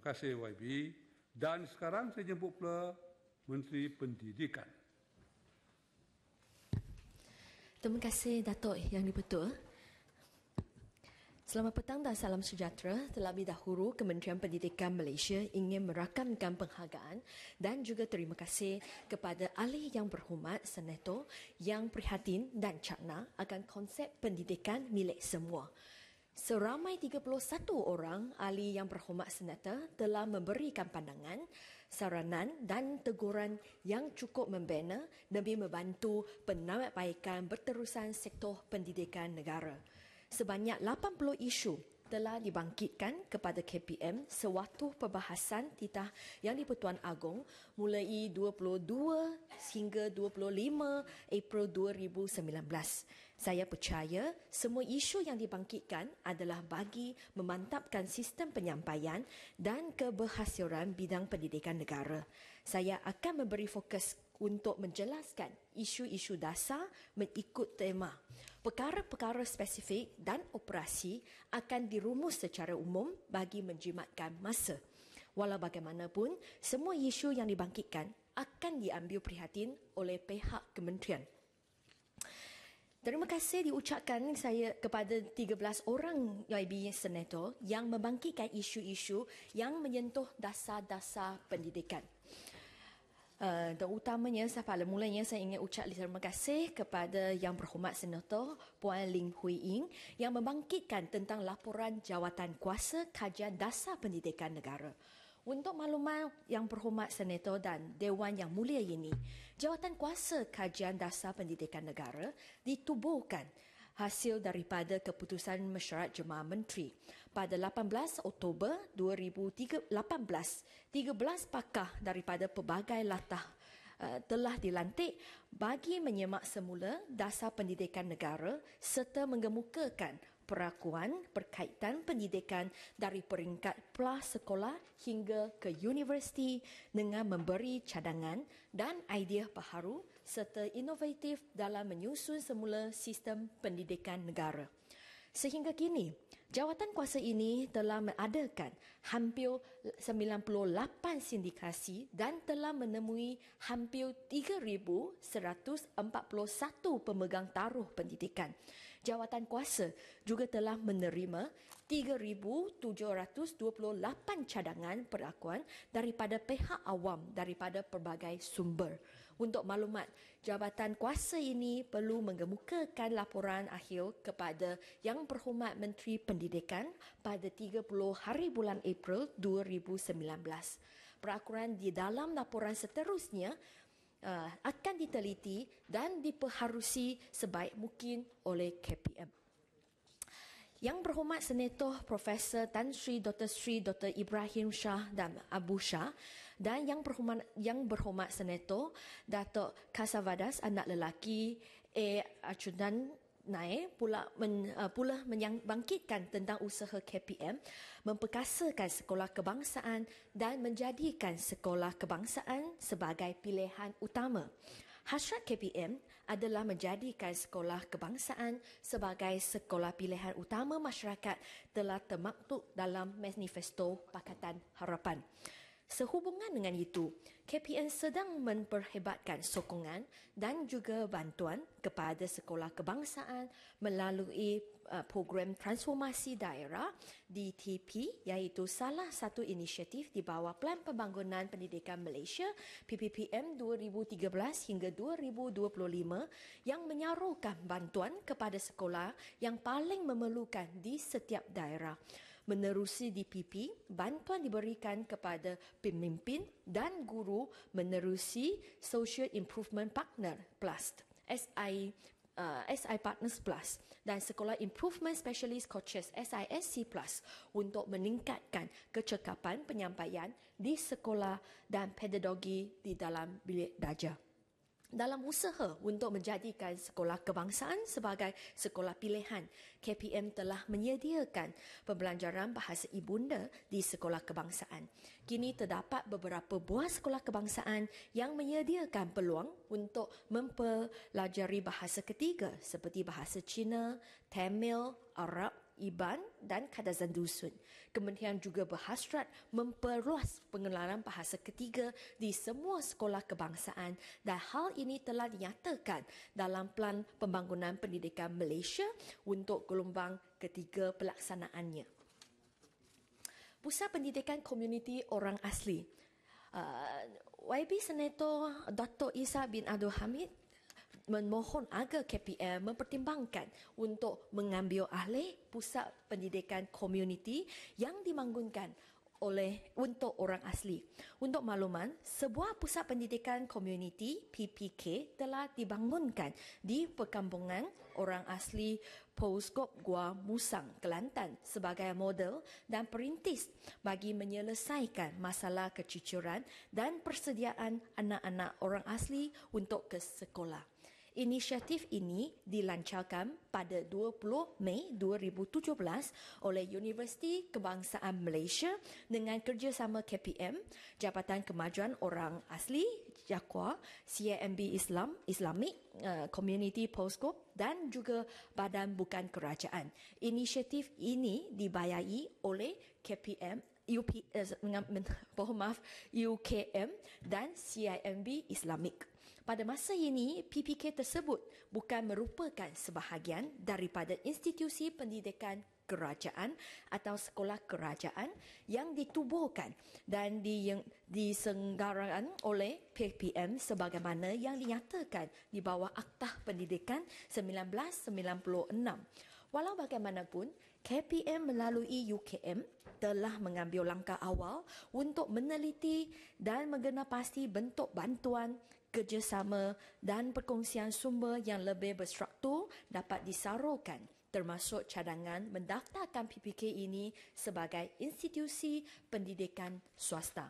kasih YB. Dan sekarang saya jemput pula Menteri Pendidikan. Terima kasih Datuk Yang Dipertua. Selamat petang dan salam sejahtera. Terlebih dahulu, Kementerian Pendidikan Malaysia ingin merakamkan penghargaan dan juga terima kasih kepada ahli yang berhormat, Seneto yang prihatin dan cakna akan konsep pendidikan milik semua. Seramai 31 orang ahli yang berhormat senator telah memberikan pandangan, saranan dan teguran yang cukup membina demi membantu penamatbaikan berterusan sektor pendidikan negara. Sebanyak 80 isu telah dibangkitkan kepada KPM sewaktu perbahasan titah yang di-Pertuan Agong mulai 22 hingga 25 April 2019. Saya percaya semua isu yang dibangkitkan adalah bagi memantapkan sistem penyampaian dan keberhasilan bidang pendidikan negara. Saya akan memberi fokus untuk menjelaskan isu-isu dasar mengikut tema perkara-perkara spesifik dan operasi akan dirumus secara umum bagi menjimatkan masa. Walau bagaimanapun, semua isu yang dibangkitkan akan diambil prihatin oleh pihak kementerian. Terima kasih diucapkan saya kepada 13 orang UIB Senator yang membangkitkan isu-isu yang menyentuh dasar-dasar pendidikan. Eh, terutamanya saya pada mulanya saya ingin ucap terima kasih kepada Yang Berhormat Senator Puan Ling Hui Ying yang membangkitkan tentang laporan jawatan kuasa kajian dasar pendidikan negara. Untuk maklumat yang berhormat Senator dan Dewan yang mulia ini, jawatan kuasa kajian dasar pendidikan negara ditubuhkan hasil daripada keputusan mesyuarat jemaah menteri pada 18 Oktober 2018. 13 pakar daripada pelbagai latar eh, telah dilantik bagi menyemak semula dasar pendidikan negara serta mengemukakan perakuan berkaitan pendidikan dari peringkat pelah sekolah hingga ke universiti dengan memberi cadangan dan idea baharu serta inovatif dalam menyusun semula sistem pendidikan negara. Sehingga kini, jawatan kuasa ini telah mengadakan hampir 98 sindikasi dan telah menemui hampir 3,141 pemegang taruh pendidikan. Jawatan kuasa juga telah menerima 3,728 cadangan perlakuan daripada pihak awam daripada pelbagai sumber. Untuk maklumat, jabatan kuasa ini perlu mengemukakan laporan akhir kepada Yang Berhormat Menteri Pendidikan pada 30 hari bulan April 2019. Perakuran di dalam laporan seterusnya uh, akan diteliti dan diperharusi sebaik mungkin oleh KPM. Yang berhormat Senator Profesor Tan Sri Dr. Sri Dr. Ibrahim Shah dan Abu Shah dan yang berhormat yang berhormat seneto Datuk Kasavadas anak lelaki A Achudan Nae pula men, uh, pula menyangbangkitkan tentang usaha KPM memperkasakan sekolah kebangsaan dan menjadikan sekolah kebangsaan sebagai pilihan utama. Hasrat KPM adalah menjadikan sekolah kebangsaan sebagai sekolah pilihan utama masyarakat telah termaktub dalam manifesto Pakatan Harapan. Sehubungan dengan itu, KPN sedang memperhebatkan sokongan dan juga bantuan kepada sekolah kebangsaan melalui uh, program transformasi daerah DTP iaitu salah satu inisiatif di bawah Plan Pembangunan Pendidikan Malaysia PPPM 2013 hingga 2025 yang menyarukan bantuan kepada sekolah yang paling memerlukan di setiap daerah menerusi DPP, bantuan diberikan kepada pemimpin dan guru menerusi Social Improvement Partner Plus, SI Uh, SI Partners Plus dan Sekolah Improvement Specialist Coaches SISC Plus untuk meningkatkan kecekapan penyampaian di sekolah dan pedagogi di dalam bilik darjah dalam usaha untuk menjadikan sekolah kebangsaan sebagai sekolah pilihan, KPM telah menyediakan pembelajaran bahasa ibunda di sekolah kebangsaan. Kini terdapat beberapa buah sekolah kebangsaan yang menyediakan peluang untuk mempelajari bahasa ketiga seperti bahasa Cina, Tamil, Arab Iban dan Kadazan Dusun. Kementerian juga berhasrat memperluas pengenalan bahasa ketiga di semua sekolah kebangsaan dan hal ini telah dinyatakan dalam Plan Pembangunan Pendidikan Malaysia untuk gelombang ketiga pelaksanaannya. Pusat Pendidikan Komuniti Orang Asli uh, YB Senator Dr. Isa bin Abdul Hamid memohon agar KPM mempertimbangkan untuk mengambil alih pusat pendidikan komuniti yang dimanggungkan oleh untuk orang asli. Untuk makluman, sebuah pusat pendidikan komuniti PPK telah dibangunkan di perkampungan orang asli Poskop Gua Musang, Kelantan sebagai model dan perintis bagi menyelesaikan masalah kecucuran dan persediaan anak-anak orang asli untuk ke sekolah. Inisiatif ini dilancarkan pada 20 Mei 2017 oleh Universiti Kebangsaan Malaysia dengan kerjasama KPM, Jabatan Kemajuan Orang Asli Jakwa, CIMB Islam, Islamic eh, Community Postco dan juga Badan Bukan Kerajaan. Inisiatif ini dibayai oleh KPM UPM UKM dan CIMB Islamic. Pada masa ini, PPK tersebut bukan merupakan sebahagian daripada institusi pendidikan kerajaan atau sekolah kerajaan yang ditubuhkan dan di, yang, disenggarakan oleh PPM sebagaimana yang dinyatakan di bawah Akta Pendidikan 1996. Walau bagaimanapun, KPM melalui UKM telah mengambil langkah awal untuk meneliti dan mengenal pasti bentuk bantuan kerjasama dan perkongsian sumber yang lebih berstruktur dapat disarukan termasuk cadangan mendaftarkan PPK ini sebagai institusi pendidikan swasta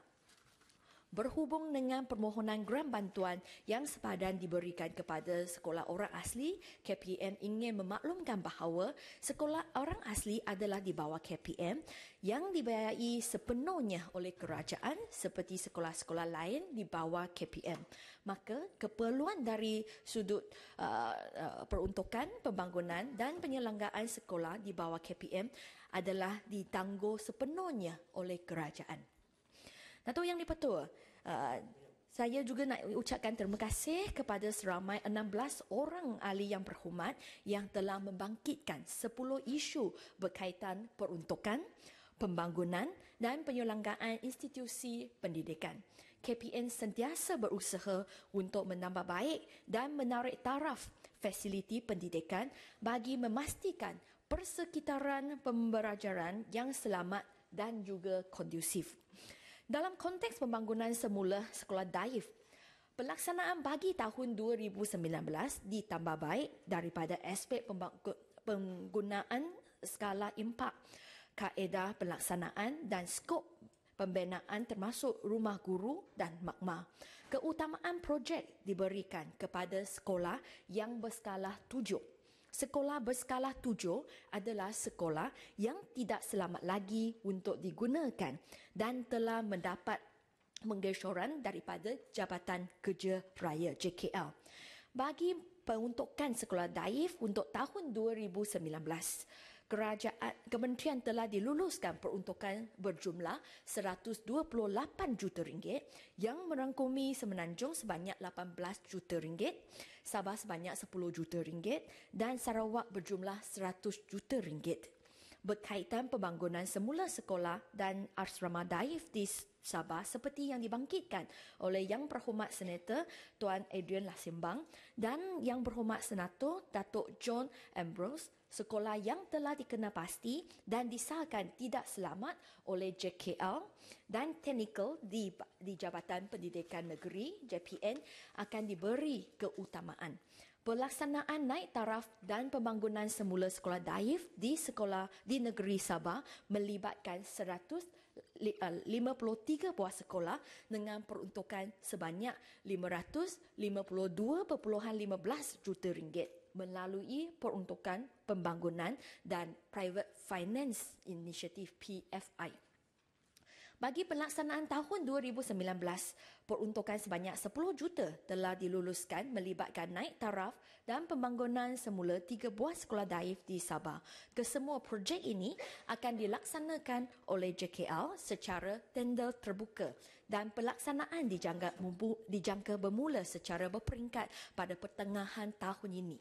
berhubung dengan permohonan gran bantuan yang sepadan diberikan kepada sekolah orang asli, KPM ingin memaklumkan bahawa sekolah orang asli adalah di bawah KPM yang dibayai sepenuhnya oleh kerajaan seperti sekolah-sekolah lain di bawah KPM. Maka keperluan dari sudut uh, uh, peruntukan, pembangunan dan penyelenggaraan sekolah di bawah KPM adalah ditangguh sepenuhnya oleh kerajaan. Atau yang lipat tu, uh, saya juga nak ucapkan terima kasih kepada seramai 16 orang ahli yang berhormat yang telah membangkitkan 10 isu berkaitan peruntukan, pembangunan dan penyelenggaraan institusi pendidikan. KPN sentiasa berusaha untuk menambah baik dan menarik taraf fasiliti pendidikan bagi memastikan persekitaran pembelajaran yang selamat dan juga kondusif. Dalam konteks pembangunan semula sekolah Daif, pelaksanaan bagi tahun 2019 ditambah baik daripada aspek penggunaan skala impak, kaedah pelaksanaan dan skop pembinaan termasuk rumah guru dan makma. Keutamaan projek diberikan kepada sekolah yang berskala tujuh. Sekolah berskala tujuh adalah sekolah yang tidak selamat lagi untuk digunakan dan telah mendapat menggesoran daripada Jabatan Kerja Raya JKL. Bagi peruntukan sekolah daif untuk tahun 2019, kerajaan kementerian telah diluluskan peruntukan berjumlah 128 juta ringgit yang merangkumi semenanjung sebanyak 18 juta ringgit, Sabah sebanyak 10 juta ringgit dan Sarawak berjumlah 100 juta ringgit. Berkaitan pembangunan semula sekolah dan asrama daif di Sabah seperti yang dibangkitkan oleh Yang Berhormat Senator Tuan Adrian Lasimbang dan Yang Berhormat Senator Datuk John Ambrose sekolah yang telah dikenapasti dan disahkan tidak selamat oleh JKL dan teknikal di, di Jabatan Pendidikan Negeri JPN akan diberi keutamaan. Pelaksanaan naik taraf dan pembangunan semula sekolah daif di sekolah di negeri Sabah melibatkan 153 eh, buah sekolah dengan peruntukan sebanyak 552.15 juta ringgit melalui peruntukan pembangunan dan private finance initiative PFI. Bagi pelaksanaan tahun 2019, peruntukan sebanyak 10 juta telah diluluskan melibatkan naik taraf dan pembangunan semula tiga buah sekolah daif di Sabah. Kesemua projek ini akan dilaksanakan oleh JKL secara tender terbuka dan pelaksanaan dijangka, membu- dijangka bermula secara berperingkat pada pertengahan tahun ini.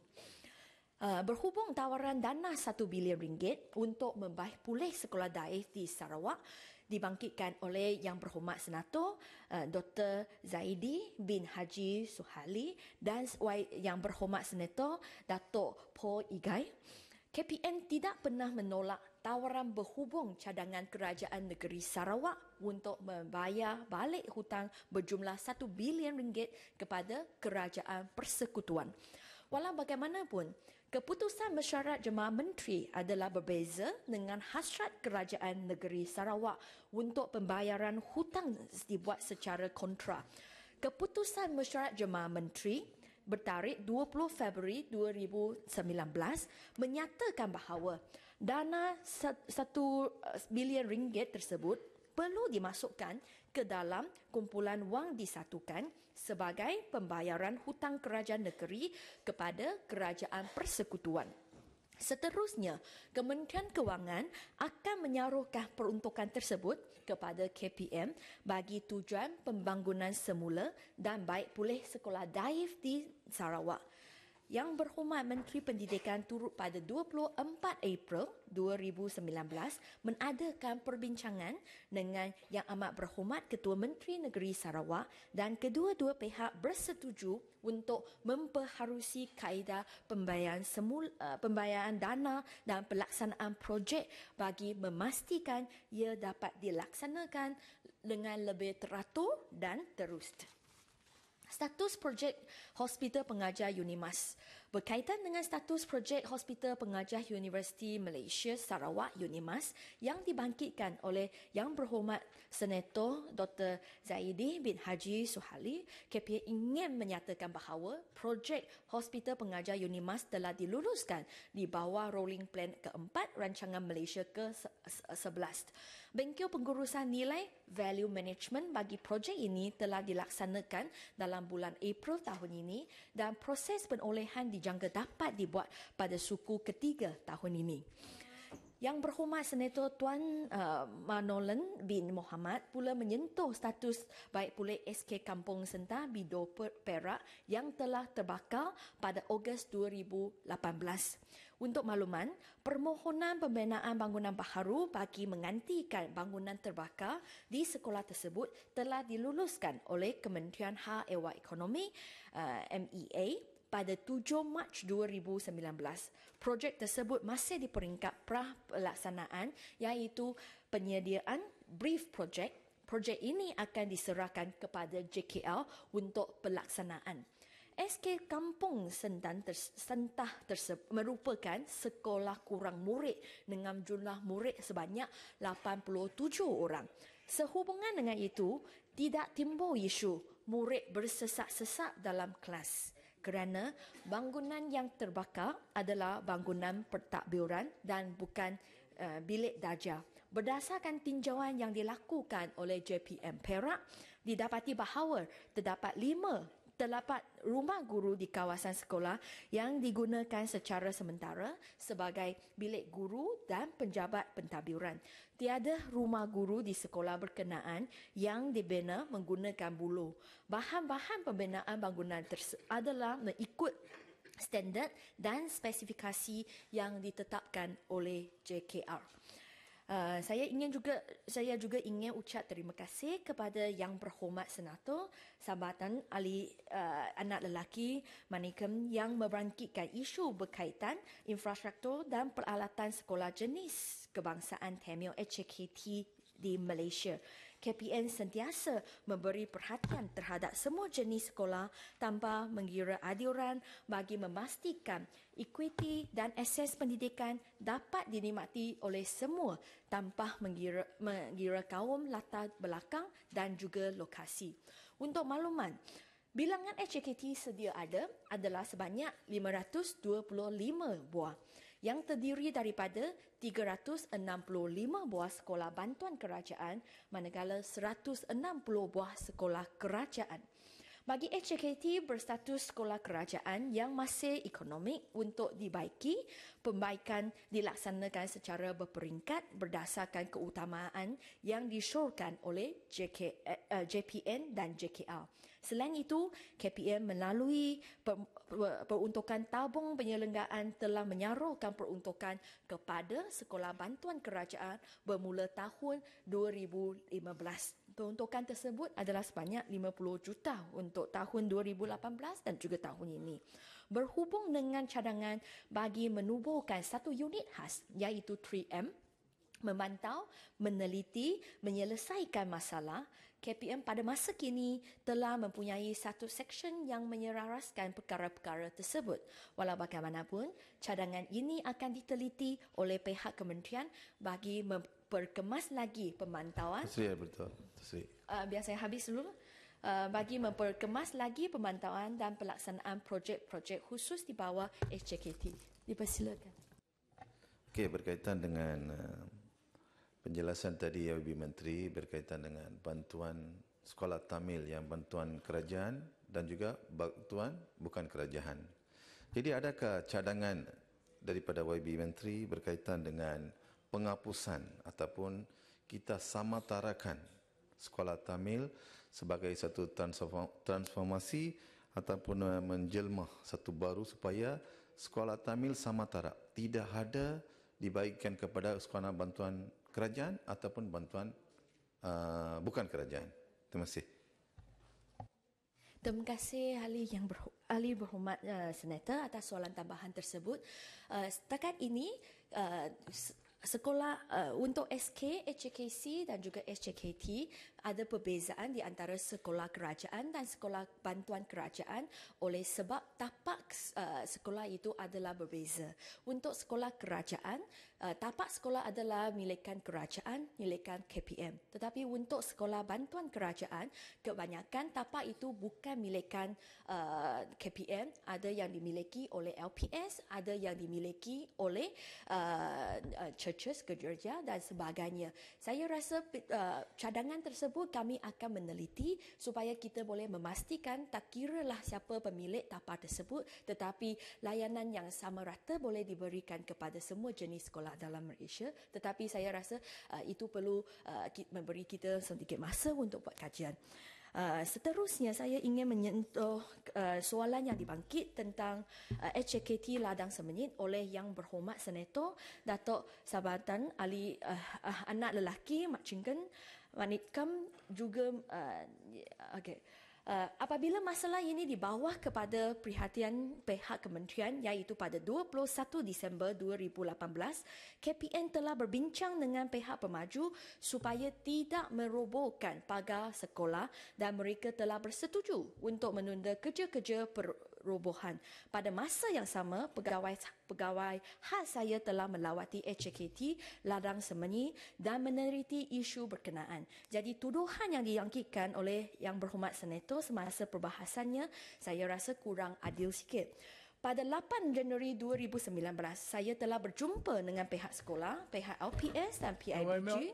Uh, berhubung tawaran dana RM1 bilion ringgit untuk membaik pulih sekolah daif di Sarawak dibangkitkan oleh Yang Berhormat Senator uh, Dr. Zaidi bin Haji Suhali dan Yang Berhormat Senator Datuk Paul Igai, KPN tidak pernah menolak tawaran berhubung cadangan kerajaan negeri Sarawak untuk membayar balik hutang berjumlah satu bilion ringgit kepada kerajaan persekutuan. Walau bagaimanapun, keputusan mesyuarat jemaah menteri adalah berbeza dengan hasrat kerajaan negeri Sarawak untuk pembayaran hutang dibuat secara kontra. Keputusan mesyuarat jemaah menteri bertarik 20 Februari 2019 menyatakan bahawa dana 1 eh, bilion ringgit tersebut perlu dimasukkan ke dalam kumpulan wang disatukan sebagai pembayaran hutang kerajaan negeri kepada kerajaan persekutuan. Seterusnya, Kementerian Kewangan akan menyaruhkan peruntukan tersebut kepada KPM bagi tujuan pembangunan semula dan baik pulih sekolah daif di Sarawak. Yang Berhormat Menteri Pendidikan turut pada 24 April 2019 mengadakan perbincangan dengan Yang Amat Berhormat Ketua Menteri Negeri Sarawak dan kedua-dua pihak bersetuju untuk memperharusi kaedah pembayaran semula eh, pembayaran dana dan pelaksanaan projek bagi memastikan ia dapat dilaksanakan dengan lebih teratur dan terus. Status projek hospital pengajar UNIMAS berkaitan dengan status projek hospital pengajar Universiti Malaysia Sarawak UNIMAS yang dibangkitkan oleh Yang Berhormat Senator Dr. Zaidi bin Haji Suhali KPA ingin menyatakan bahawa projek hospital pengajar UNIMAS telah diluluskan di bawah rolling plan keempat rancangan Malaysia ke-11. Bengkel pengurusan nilai value management bagi projek ini telah dilaksanakan dalam bulan April tahun ini dan proses penolehan dijangka dapat dibuat pada suku ketiga tahun ini. Yang berhormat Senator Tuan uh, Manolan bin Mohamad pula menyentuh status baik pulih SK Kampung Sentar Bidor Perak yang telah terbakar pada Ogos 2018. Untuk makluman, permohonan pembinaan bangunan baharu bagi menggantikan bangunan terbakar di sekolah tersebut telah diluluskan oleh Kementerian Hal Ehwal Ekonomi eh, MEA pada 7 Mac 2019. Projek tersebut masih di peringkat pra pelaksanaan iaitu penyediaan brief project. Projek ini akan diserahkan kepada JKL untuk pelaksanaan. SK Kampung Sentan ters, Sentah terse, merupakan sekolah kurang murid dengan jumlah murid sebanyak 87 orang. Sehubungan dengan itu, tidak timbul isu murid bersesak-sesak dalam kelas kerana bangunan yang terbakar adalah bangunan pertakbiran dan bukan uh, bilik darjah. Berdasarkan tinjauan yang dilakukan oleh JPM Perak, didapati bahawa terdapat lima terdapat rumah guru di kawasan sekolah yang digunakan secara sementara sebagai bilik guru dan penjabat pentadbiran. Tiada rumah guru di sekolah berkenaan yang dibina menggunakan bulu. Bahan-bahan pembinaan bangunan terse- adalah mengikut standard dan spesifikasi yang ditetapkan oleh JKR. Uh, saya ingin juga saya juga ingin ucap terima kasih kepada yang berhormat senator sahabatan ahli uh, anak lelaki Manikem yang membangkitkan isu berkaitan infrastruktur dan peralatan sekolah jenis kebangsaan Tamil HKT di Malaysia. KPN sentiasa memberi perhatian terhadap semua jenis sekolah tanpa mengira adiran bagi memastikan ekuiti dan akses pendidikan dapat dinikmati oleh semua tanpa mengira, mengira kaum latar belakang dan juga lokasi. Untuk makluman, bilangan HKT sedia ada adalah sebanyak 525 buah yang terdiri daripada 365 buah sekolah bantuan kerajaan manakala 160 buah sekolah kerajaan. Bagi HKT berstatus sekolah kerajaan yang masih ekonomik untuk dibaiki, pembaikan dilaksanakan secara berperingkat berdasarkan keutamaan yang disyorkan oleh JK, uh, eh, JPN dan JKL. Selain itu, KPM melalui peruntukan tabung penyelenggaraan telah menyarulkan peruntukan kepada Sekolah Bantuan Kerajaan bermula tahun 2015. Peruntukan tersebut adalah sebanyak 50 juta untuk tahun 2018 dan juga tahun ini. Berhubung dengan cadangan bagi menubuhkan satu unit khas iaitu 3M memantau, meneliti, menyelesaikan masalah, KPM pada masa kini telah mempunyai satu seksyen yang menyeraraskan perkara-perkara tersebut. Walau bagaimanapun, cadangan ini akan diteliti oleh pihak kementerian bagi memperkemas lagi pemantauan. Tasrih betul. Tasrih. Uh, biar saya habis dulu. Uh, bagi memperkemas lagi pemantauan dan pelaksanaan projek-projek khusus di bawah SJKT. Dipersilakan. Okey, berkaitan dengan uh, penjelasan tadi ya Ibu Menteri berkaitan dengan bantuan sekolah Tamil yang bantuan kerajaan dan juga bantuan bukan kerajaan. Jadi adakah cadangan daripada YB Menteri berkaitan dengan penghapusan ataupun kita samatarakan sekolah Tamil sebagai satu transformasi ataupun eh, menjelma satu baru supaya sekolah Tamil samatara tidak ada dibaikkan kepada sekolah bantuan kerajaan ataupun bantuan uh, bukan kerajaan. Terima kasih. Terima kasih ahli yang ber, ahli berhormat uh, senator atas soalan tambahan tersebut. Uh, setakat ini uh, sekolah uh, untuk SK, HKC dan juga SJKT ada perbezaan di antara sekolah kerajaan dan sekolah bantuan kerajaan oleh sebab tapak uh, sekolah itu adalah berbeza. Untuk sekolah kerajaan, uh, tapak sekolah adalah milikan kerajaan, milikan KPM. Tetapi untuk sekolah bantuan kerajaan, kebanyakan tapak itu bukan milikan uh, eh, KPM, ada yang dimiliki oleh LPS, ada yang dimiliki oleh uh, churches, gereja dan sebagainya. Saya rasa uh, cadangan tersebut tersebut kami akan meneliti supaya kita boleh memastikan tak kira lah siapa pemilik tapak tersebut tetapi layanan yang sama rata boleh diberikan kepada semua jenis sekolah dalam Malaysia tetapi saya rasa uh, itu perlu uh, memberi kita sedikit masa untuk buat kajian. Uh, seterusnya saya ingin menyentuh uh, soalan yang dibangkit tentang uh, HKT Ladang Semenit oleh yang berhormat Senator Datuk Sabatan Ali uh, uh, anak lelaki Mak Cinggen uh, when it juga uh, okay uh, apabila masalah ini di kepada perhatian pihak kementerian iaitu pada 21 Disember 2018 KPN telah berbincang dengan pihak pemaju supaya tidak merobohkan pagar sekolah dan mereka telah bersetuju untuk menunda kerja-kerja per, robohan. Pada masa yang sama, pegawai pegawai khas saya telah melawati HKT Ladang Semenyi dan meneliti isu berkenaan. Jadi tuduhan yang diangkikan oleh Yang Berhormat Senator semasa perbahasannya saya rasa kurang adil sikit. Pada 8 Januari 2019, saya telah berjumpa dengan pihak sekolah, pihak LPS dan PIBG.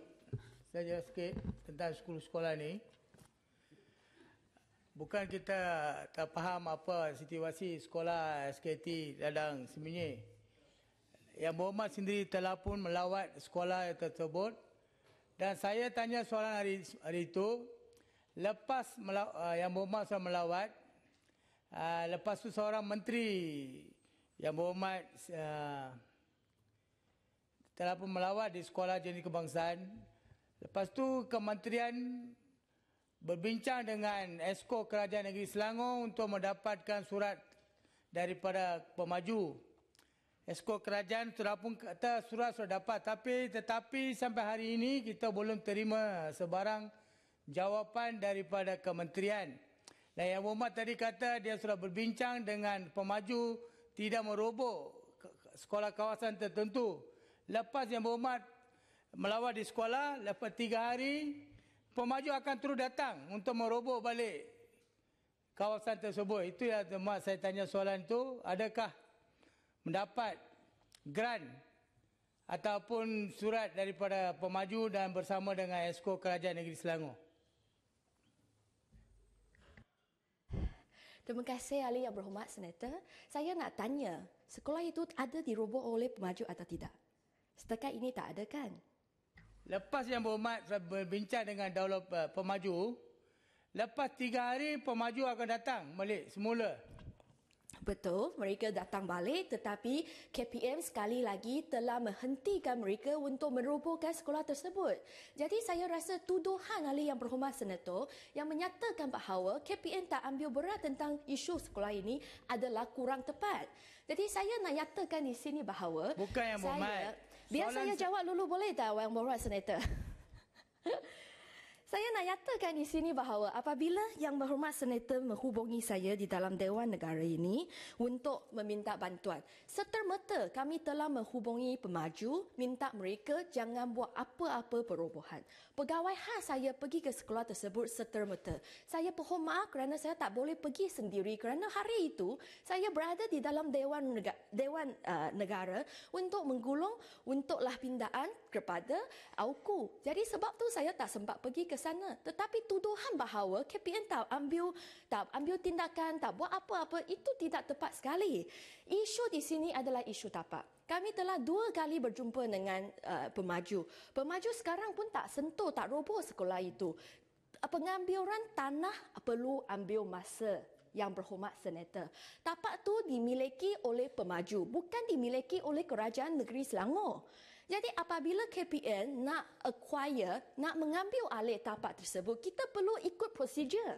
Saya jelaskan sikit tentang sekolah-sekolah ini bukan kita tak faham apa situasi sekolah SKT Ladang Seminyi. Yang Berhormat sendiri telah pun melawat sekolah tersebut. Dan saya tanya soalan hari, hari itu, lepas melaw, ah, Yang Berhormat sudah melawat, ah, lepas tu seorang menteri Yang Berhormat ah, telah pun melawat di sekolah jenis kebangsaan, Lepas tu kementerian berbincang dengan Esko Kerajaan Negeri Selangor untuk mendapatkan surat daripada pemaju. Esko Kerajaan sudah pun kata surat sudah dapat tapi tetapi sampai hari ini kita belum terima sebarang jawapan daripada kementerian. Dan yang Muhammad tadi kata dia sudah berbincang dengan pemaju tidak merobok sekolah kawasan tertentu. Lepas yang Muhammad melawat di sekolah, lepas tiga hari pemaju akan terus datang untuk merobok balik kawasan tersebut. Itu yang mak saya tanya soalan itu. Adakah mendapat grant ataupun surat daripada pemaju dan bersama dengan esko kerajaan negeri Selangor? Terima kasih Ali yang berhormat Senator. Saya nak tanya, sekolah itu ada diroboh oleh pemaju atau tidak? Setakat ini tak ada kan? Lepas yang berhormat berbincang dengan daulah eh, pemaju, lepas tiga hari pemaju akan datang balik semula. Betul, mereka datang balik tetapi KPM sekali lagi telah menghentikan mereka untuk merobohkan sekolah tersebut. Jadi saya rasa tuduhan ahli yang berhormat senator yang menyatakan bahawa KPM tak ambil berat tentang isu sekolah ini adalah kurang tepat. Jadi saya nak nyatakan di sini bahawa Bukan yang berhormat, Biar saya jawab dulu boleh tak Wang Borat Senator? Saya nak nyatakan di sini bahawa apabila yang berhormat senator menghubungi saya di dalam Dewan Negara ini untuk meminta bantuan, setermata kami telah menghubungi pemaju minta mereka jangan buat apa-apa perubahan. Pegawai khas saya pergi ke sekolah tersebut setermata. Saya pohon maaf kerana saya tak boleh pergi sendiri kerana hari itu saya berada di dalam Dewan Negara, Dewan, uh, negara untuk menggulung untuklah pindaan kepada aku. Jadi sebab tu saya tak sempat pergi ke sana. Tetapi tuduhan bahawa KPN tak ambil tak ambil tindakan, tak buat apa-apa, itu tidak tepat sekali. Isu di sini adalah isu tapak. Kami telah dua kali berjumpa dengan uh, pemaju. Pemaju sekarang pun tak sentuh, tak roboh sekolah itu. Pengambilan tanah perlu ambil masa yang berhormat senator. Tapak tu dimiliki oleh pemaju, bukan dimiliki oleh kerajaan negeri Selangor. Jadi apabila KPN nak acquire, nak mengambil alih tapak tersebut, kita perlu ikut prosedur.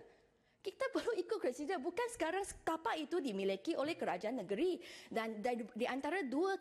Kita perlu ikut prosedur. Bukan sekarang tapak itu dimiliki oleh kerajaan negeri. Dan di antara dua,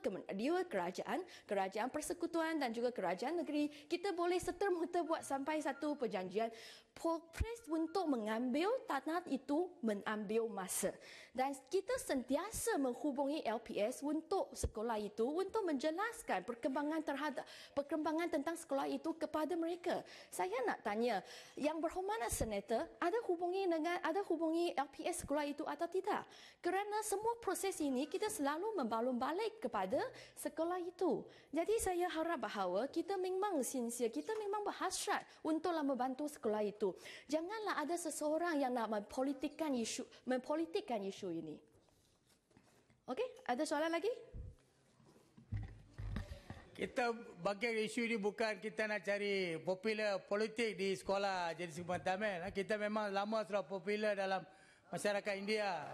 kerajaan, kerajaan persekutuan dan juga kerajaan negeri, kita boleh seter-meter buat sampai satu perjanjian Paul untuk mengambil tanah itu mengambil masa. Dan kita sentiasa menghubungi LPS untuk sekolah itu untuk menjelaskan perkembangan terhadap perkembangan tentang sekolah itu kepada mereka. Saya nak tanya, yang berhormat Senator, ada hubungi dengan ada hubungi LPS sekolah itu atau tidak? Kerana semua proses ini kita selalu membalum balik kepada sekolah itu. Jadi saya harap bahawa kita memang sincere, kita memang berhasrat untuklah membantu sekolah itu itu. Janganlah ada seseorang yang nak mempolitikkan isu, mempolitikkan isu ini. Okey, ada soalan lagi? Kita bagi isu ini bukan kita nak cari popular politik di sekolah jadi sebuah Tamil. Kita memang lama sudah popular dalam masyarakat India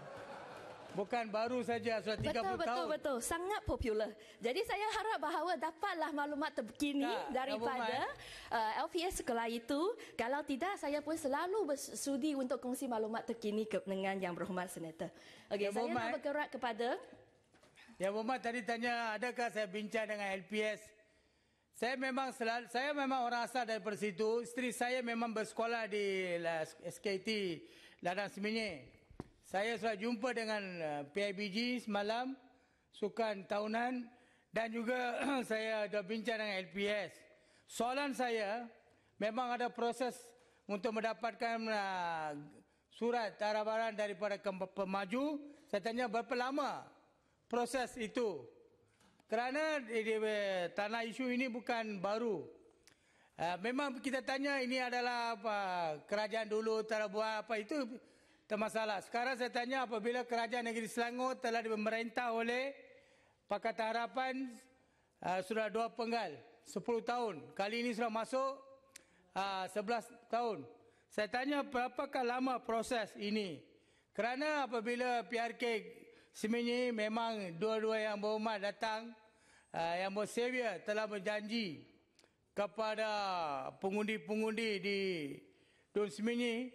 bukan baru saja sudah 30 betul, tahun. Betul betul betul sangat popular. Jadi saya harap bahawa dapatlah maklumat terkini tak, daripada uh, LPS sekolah itu. Kalau tidak saya pun selalu bersudi untuk kongsi maklumat terkini ke, dengan yang berhormat senator. Okey ya, saya Muhammad. nak bergerak kepada Ya Muhammad tadi tanya adakah saya bincang dengan LPS? Saya memang selalu, saya memang orang asal dari persitu. Istri saya memang bersekolah di SKT Ladang Seminyak. Saya sudah jumpa dengan eh, PIBG semalam sukan tahunan dan juga saya ada bincang dengan LPS. Soalan saya memang ada proses untuk mendapatkan uh, surat tarabaran daripada pemaju. Saya tanya berapa lama proses itu? Kerana tanah isu ini bukan baru. Eh, memang kita tanya ini adalah apa kerajaan dulu tarabuan apa itu Masalah Sekarang saya tanya apabila kerajaan negeri Selangor telah diperintah oleh Pakatan Harapan uh, ah, sudah dua penggal, 10 tahun. Kali ini sudah masuk uh, ah, 11 tahun. Saya tanya berapakah lama proses ini? Kerana apabila PRK Seminyi memang dua-dua yang berumat datang, uh, yang bersevia telah berjanji kepada pengundi-pengundi di Dun Seminyi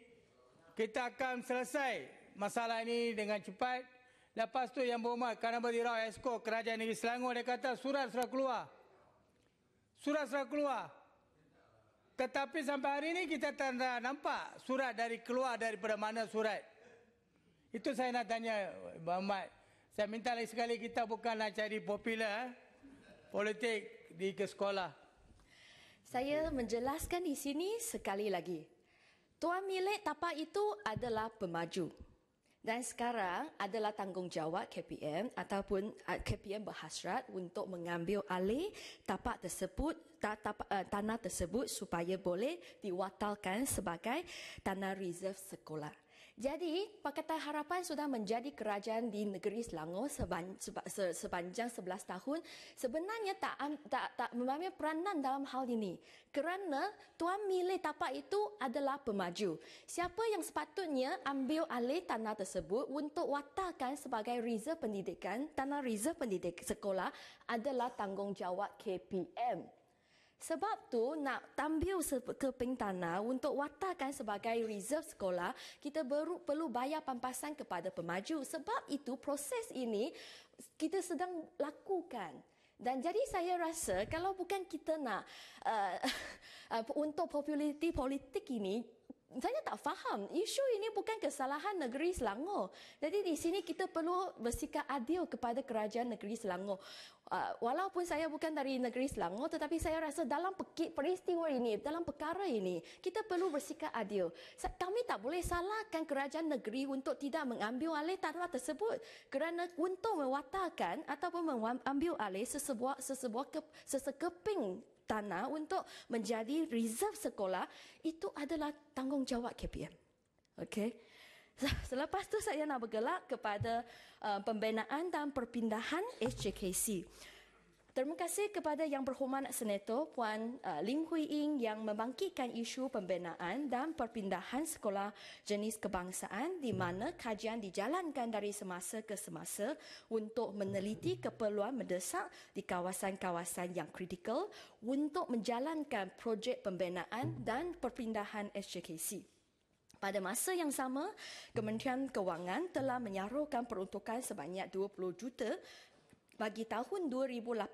kita akan selesai masalah ini dengan cepat. Lepas tu yang berhormat Kanabadi Rao Esko Kerajaan Negeri Selangor dia kata surat sudah keluar. Surat sudah keluar. Tetapi sampai hari ini kita tak nampak surat dari keluar daripada mana surat. Itu saya nak tanya Muhammad. Saya minta lagi sekali kita bukan nak cari popular eh, politik di ke sekolah. Saya menjelaskan di sini sekali lagi. Tuan milik tapak itu adalah pemaju. Dan sekarang adalah tanggungjawab KPM ataupun ah, KPM berhasrat untuk mengambil alih tapak tersebut ta, ta, uh, eh, tanah tersebut supaya boleh diwatalkan sebagai tanah reserve sekolah. Jadi, Pakatan Harapan sudah menjadi kerajaan di negeri Selangor sepanjang 11 tahun. Sebenarnya tak um, tak tak mempunyai peranan dalam hal ini. Kerana tuan mili tapak itu adalah pemaju. Siapa yang sepatutnya ambil alih tanah tersebut untuk watakan sebagai reserve pendidikan, tanah reserve pendidik sekolah adalah tanggungjawab KPM. Sebab tu nak tampil ke Pink Tanah untuk watakan sebagai reserve sekolah, kita baru perlu bayar pampasan kepada pemaju. Sebab itu proses ini kita sedang lakukan. Dan jadi saya rasa kalau bukan kita nak uh, uh, untuk populariti politik ini, saya tak faham. Isu ini bukan kesalahan negeri Selangor. Jadi di sini kita perlu bersikap adil kepada kerajaan negeri Selangor. Uh, walaupun saya bukan dari negeri Selangor tetapi saya rasa dalam peristiwa ini dalam perkara ini kita perlu bersikap adil kami tak boleh salahkan kerajaan negeri untuk tidak mengambil alih tanah tersebut kerana untuk mewatakan ataupun mengambil alih sesebuah sesebuah ke, sesekeping tanah untuk menjadi reserve sekolah itu adalah tanggungjawab KPM okey Selepas tu saya nak bergelak kepada uh, pembinaan dan perpindahan HJKC. Terima kasih kepada Yang Berhormat Seneto Puan uh, Lim Hui Ying yang membangkitkan isu pembinaan dan perpindahan sekolah jenis kebangsaan di mana kajian dijalankan dari semasa ke semasa untuk meneliti keperluan mendesak di kawasan-kawasan yang kritikal untuk menjalankan projek pembinaan dan perpindahan SJKC. Pada masa yang sama, Kementerian Kewangan telah menyarukan peruntukan sebanyak 20 juta bagi tahun 2018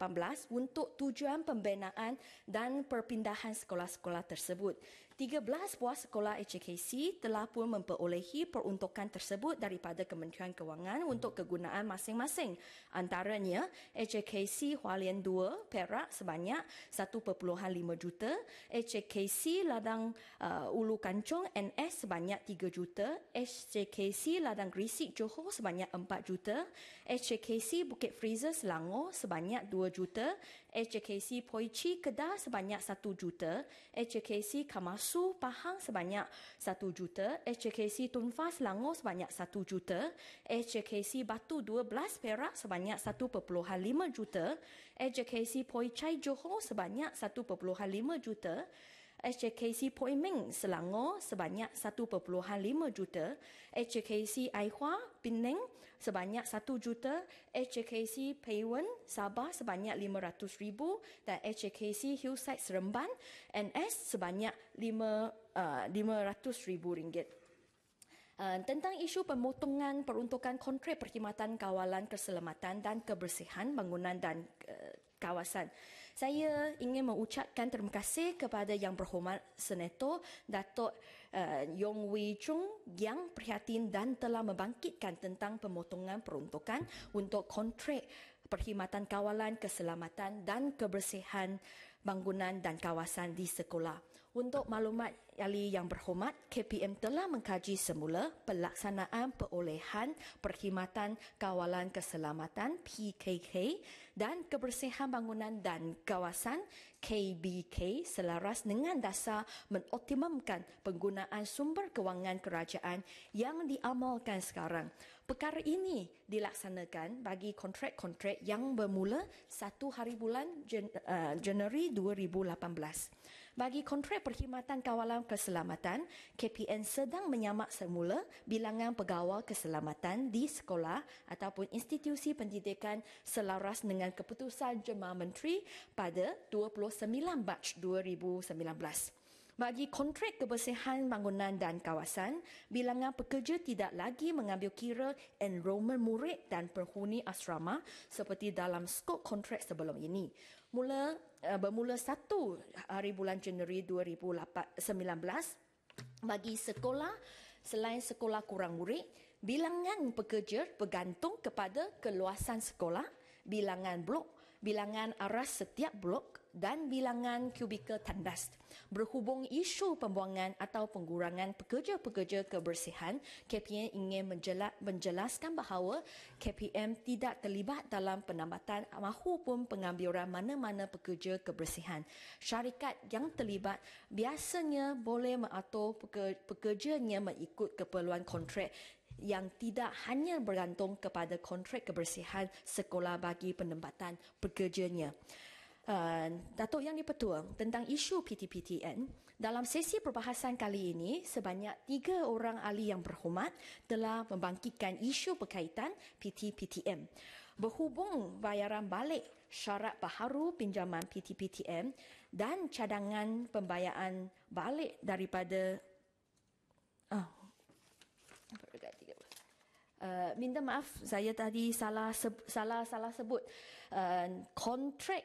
untuk tujuan pembinaan dan perpindahan sekolah-sekolah tersebut. 13 buah sekolah HKC telah pun memperolehi peruntukan tersebut daripada Kementerian Kewangan untuk kegunaan masing-masing. Antaranya, HKC Hualien 2 Perak sebanyak 1.5 juta, HKC Ladang uh, Ulu Kancong NS sebanyak 3 juta, HKC Ladang Gresik Johor sebanyak 4 juta, HKC Bukit Freezer Selangor sebanyak 2 juta, HKC Poi Kedah sebanyak 1 juta, HKC Kamasu Pahang sebanyak 1 juta, HKC Tunfa Selangor sebanyak 1 juta, HKC Batu 12 Perak sebanyak 1.5 juta, HKC Poi Johor sebanyak 1.5 juta, SJKC Poi Ming Selangor sebanyak 1.5 juta, SJKC Ai Hua Penang sebanyak 1 juta, SJKC Pei Wen Sabah sebanyak 500 ribu dan SJKC Hillside Seremban NS sebanyak 5 uh, 500 ribu ringgit. Uh, tentang isu pemotongan peruntukan kontrak perkhidmatan kawalan keselamatan dan kebersihan bangunan dan uh, kawasan. Saya ingin mengucapkan terima kasih kepada Yang Berhormat Senator Datuk uh, Yong Wei Chung yang prihatin dan telah membangkitkan tentang pemotongan peruntukan untuk kontrak perkhidmatan kawalan keselamatan dan kebersihan bangunan dan kawasan di sekolah. Untuk maklumat ahli yang berhormat, KPM telah mengkaji semula pelaksanaan perolehan perkhidmatan kawalan keselamatan PKK dan kebersihan bangunan dan kawasan KBK selaras dengan dasar menoptimumkan penggunaan sumber kewangan kerajaan yang diamalkan sekarang. Perkara ini dilaksanakan bagi kontrak-kontrak yang bermula 1 hari bulan Jan- eh, Januari 2018 bagi kontrak perkhidmatan kawalan keselamatan, KPN sedang menyamak semula bilangan pegawai keselamatan di sekolah ataupun institusi pendidikan selaras dengan keputusan Jemaah Menteri pada 29 Mac 2019. Bagi kontrak kebersihan bangunan dan kawasan, bilangan pekerja tidak lagi mengambil kira enrolment murid dan perhuni asrama seperti dalam skop kontrak sebelum ini. Mula uh, bermula 1 hari bulan Januari 2019 bagi sekolah selain sekolah kurang murid, bilangan pekerja bergantung kepada keluasan sekolah, bilangan blok, bilangan aras setiap blok dan bilangan kubikal tandas. Berhubung isu pembuangan atau pengurangan pekerja-pekerja kebersihan, KPM ingin menjelaskan bahawa KPM tidak terlibat dalam penambatan mahupun pengambilan mana-mana pekerja kebersihan. Syarikat yang terlibat biasanya boleh mengatur pekerjanya mengikut keperluan kontrak yang tidak hanya bergantung kepada kontrak kebersihan sekolah bagi penempatan pekerjanya uh, Datuk Yang di tentang isu PTPTN. Dalam sesi perbahasan kali ini, sebanyak tiga orang ahli yang berhormat telah membangkitkan isu berkaitan PTPTM. Berhubung bayaran balik syarat baharu pinjaman PTPTM dan cadangan pembayaran balik daripada oh, Uh, minta maaf saya tadi salah salah salah sebut uh, kontrak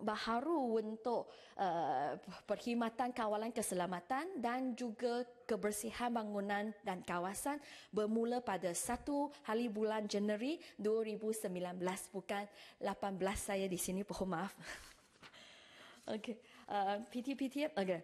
baharu untuk uh, perkhidmatan kawalan keselamatan dan juga kebersihan bangunan dan kawasan bermula pada satu hari bulan Januari 2019 bukan 18 saya di sini mohon maaf. Okay. uh, PTPT okey.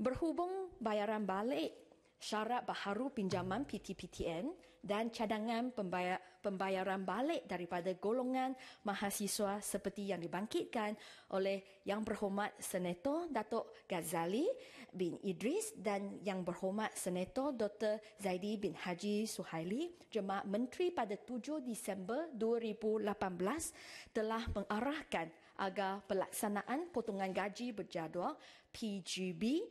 Berhubung bayaran balik syarat baharu pinjaman PTPTN, dan cadangan pembayar, pembayaran balik daripada golongan mahasiswa seperti yang dibangkitkan oleh Yang Berhormat Senator Datuk Ghazali bin Idris dan Yang Berhormat Senator Dr. Zaidi bin Haji Suhaili Jemaah Menteri pada 7 Disember 2018 telah mengarahkan agar pelaksanaan potongan gaji berjadual PGB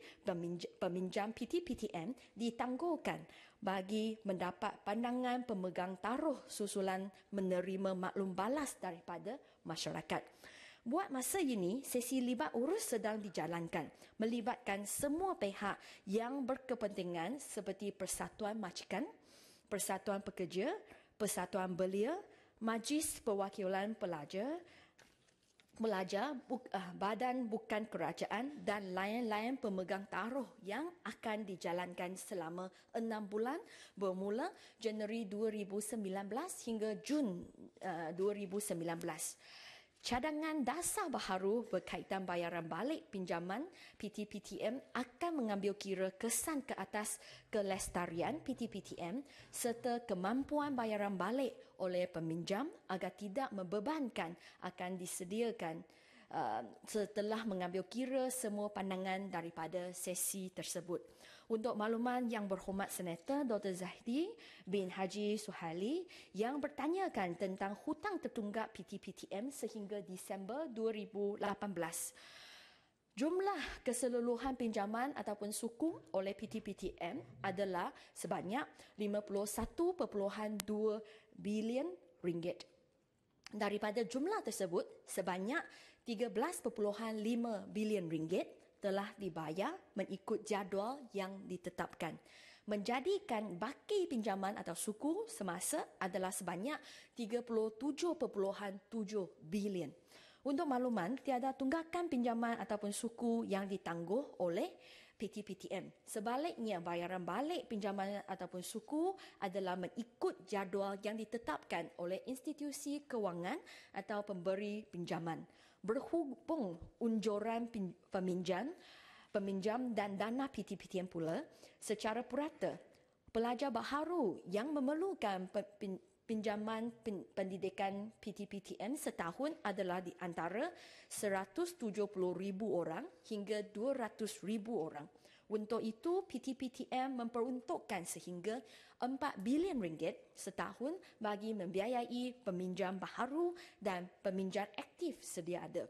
peminjam PTPTN ditangguhkan bagi mendapat pandangan pemegang taruh susulan menerima maklum balas daripada masyarakat. Buat masa ini, sesi libat urus sedang dijalankan melibatkan semua pihak yang berkepentingan seperti Persatuan Majikan, Persatuan Pekerja, Persatuan Belia, Majlis Perwakilan Pelajar, belajar uh, ah, badan bukan kerajaan dan layan-layan pemegang taruh yang akan dijalankan selama enam bulan bermula Januari 2019 hingga Jun uh, ah, 2019. Cadangan dasar baharu berkaitan bayaran balik pinjaman PTPTM akan mengambil kira kesan ke atas kelestarian PTPTM serta kemampuan bayaran balik oleh peminjam agar tidak membebankan akan disediakan. Uh, setelah mengambil kira semua pandangan daripada sesi tersebut. Untuk makluman yang berhormat Senator Dr. Zahdi bin Haji Suhali yang bertanyakan tentang hutang tertunggak PTPTM sehingga Disember 2018. Jumlah keseluruhan pinjaman ataupun suku oleh PTPTM adalah sebanyak 51.2 bilion ringgit. Daripada jumlah tersebut, sebanyak 13.5 bilion ringgit telah dibayar mengikut jadual yang ditetapkan. Menjadikan baki pinjaman atau suku semasa adalah sebanyak 37.7 bilion. Untuk makluman, tiada tunggakan pinjaman ataupun suku yang ditangguh oleh PTPTM. Sebaliknya, bayaran balik pinjaman ataupun suku adalah mengikut jadual yang ditetapkan oleh institusi kewangan atau pemberi pinjaman berhubung unjuran peminjam, peminjam dan dana PTPTN pula secara purata. Pelajar baharu yang memerlukan pinjaman pendidikan PTPTN setahun adalah di antara 170,000 orang hingga 200,000 orang. Untuk itu, PTPTM memperuntukkan sehingga 4 bilion ringgit setahun bagi membiayai peminjam baharu dan peminjam aktif sedia ada.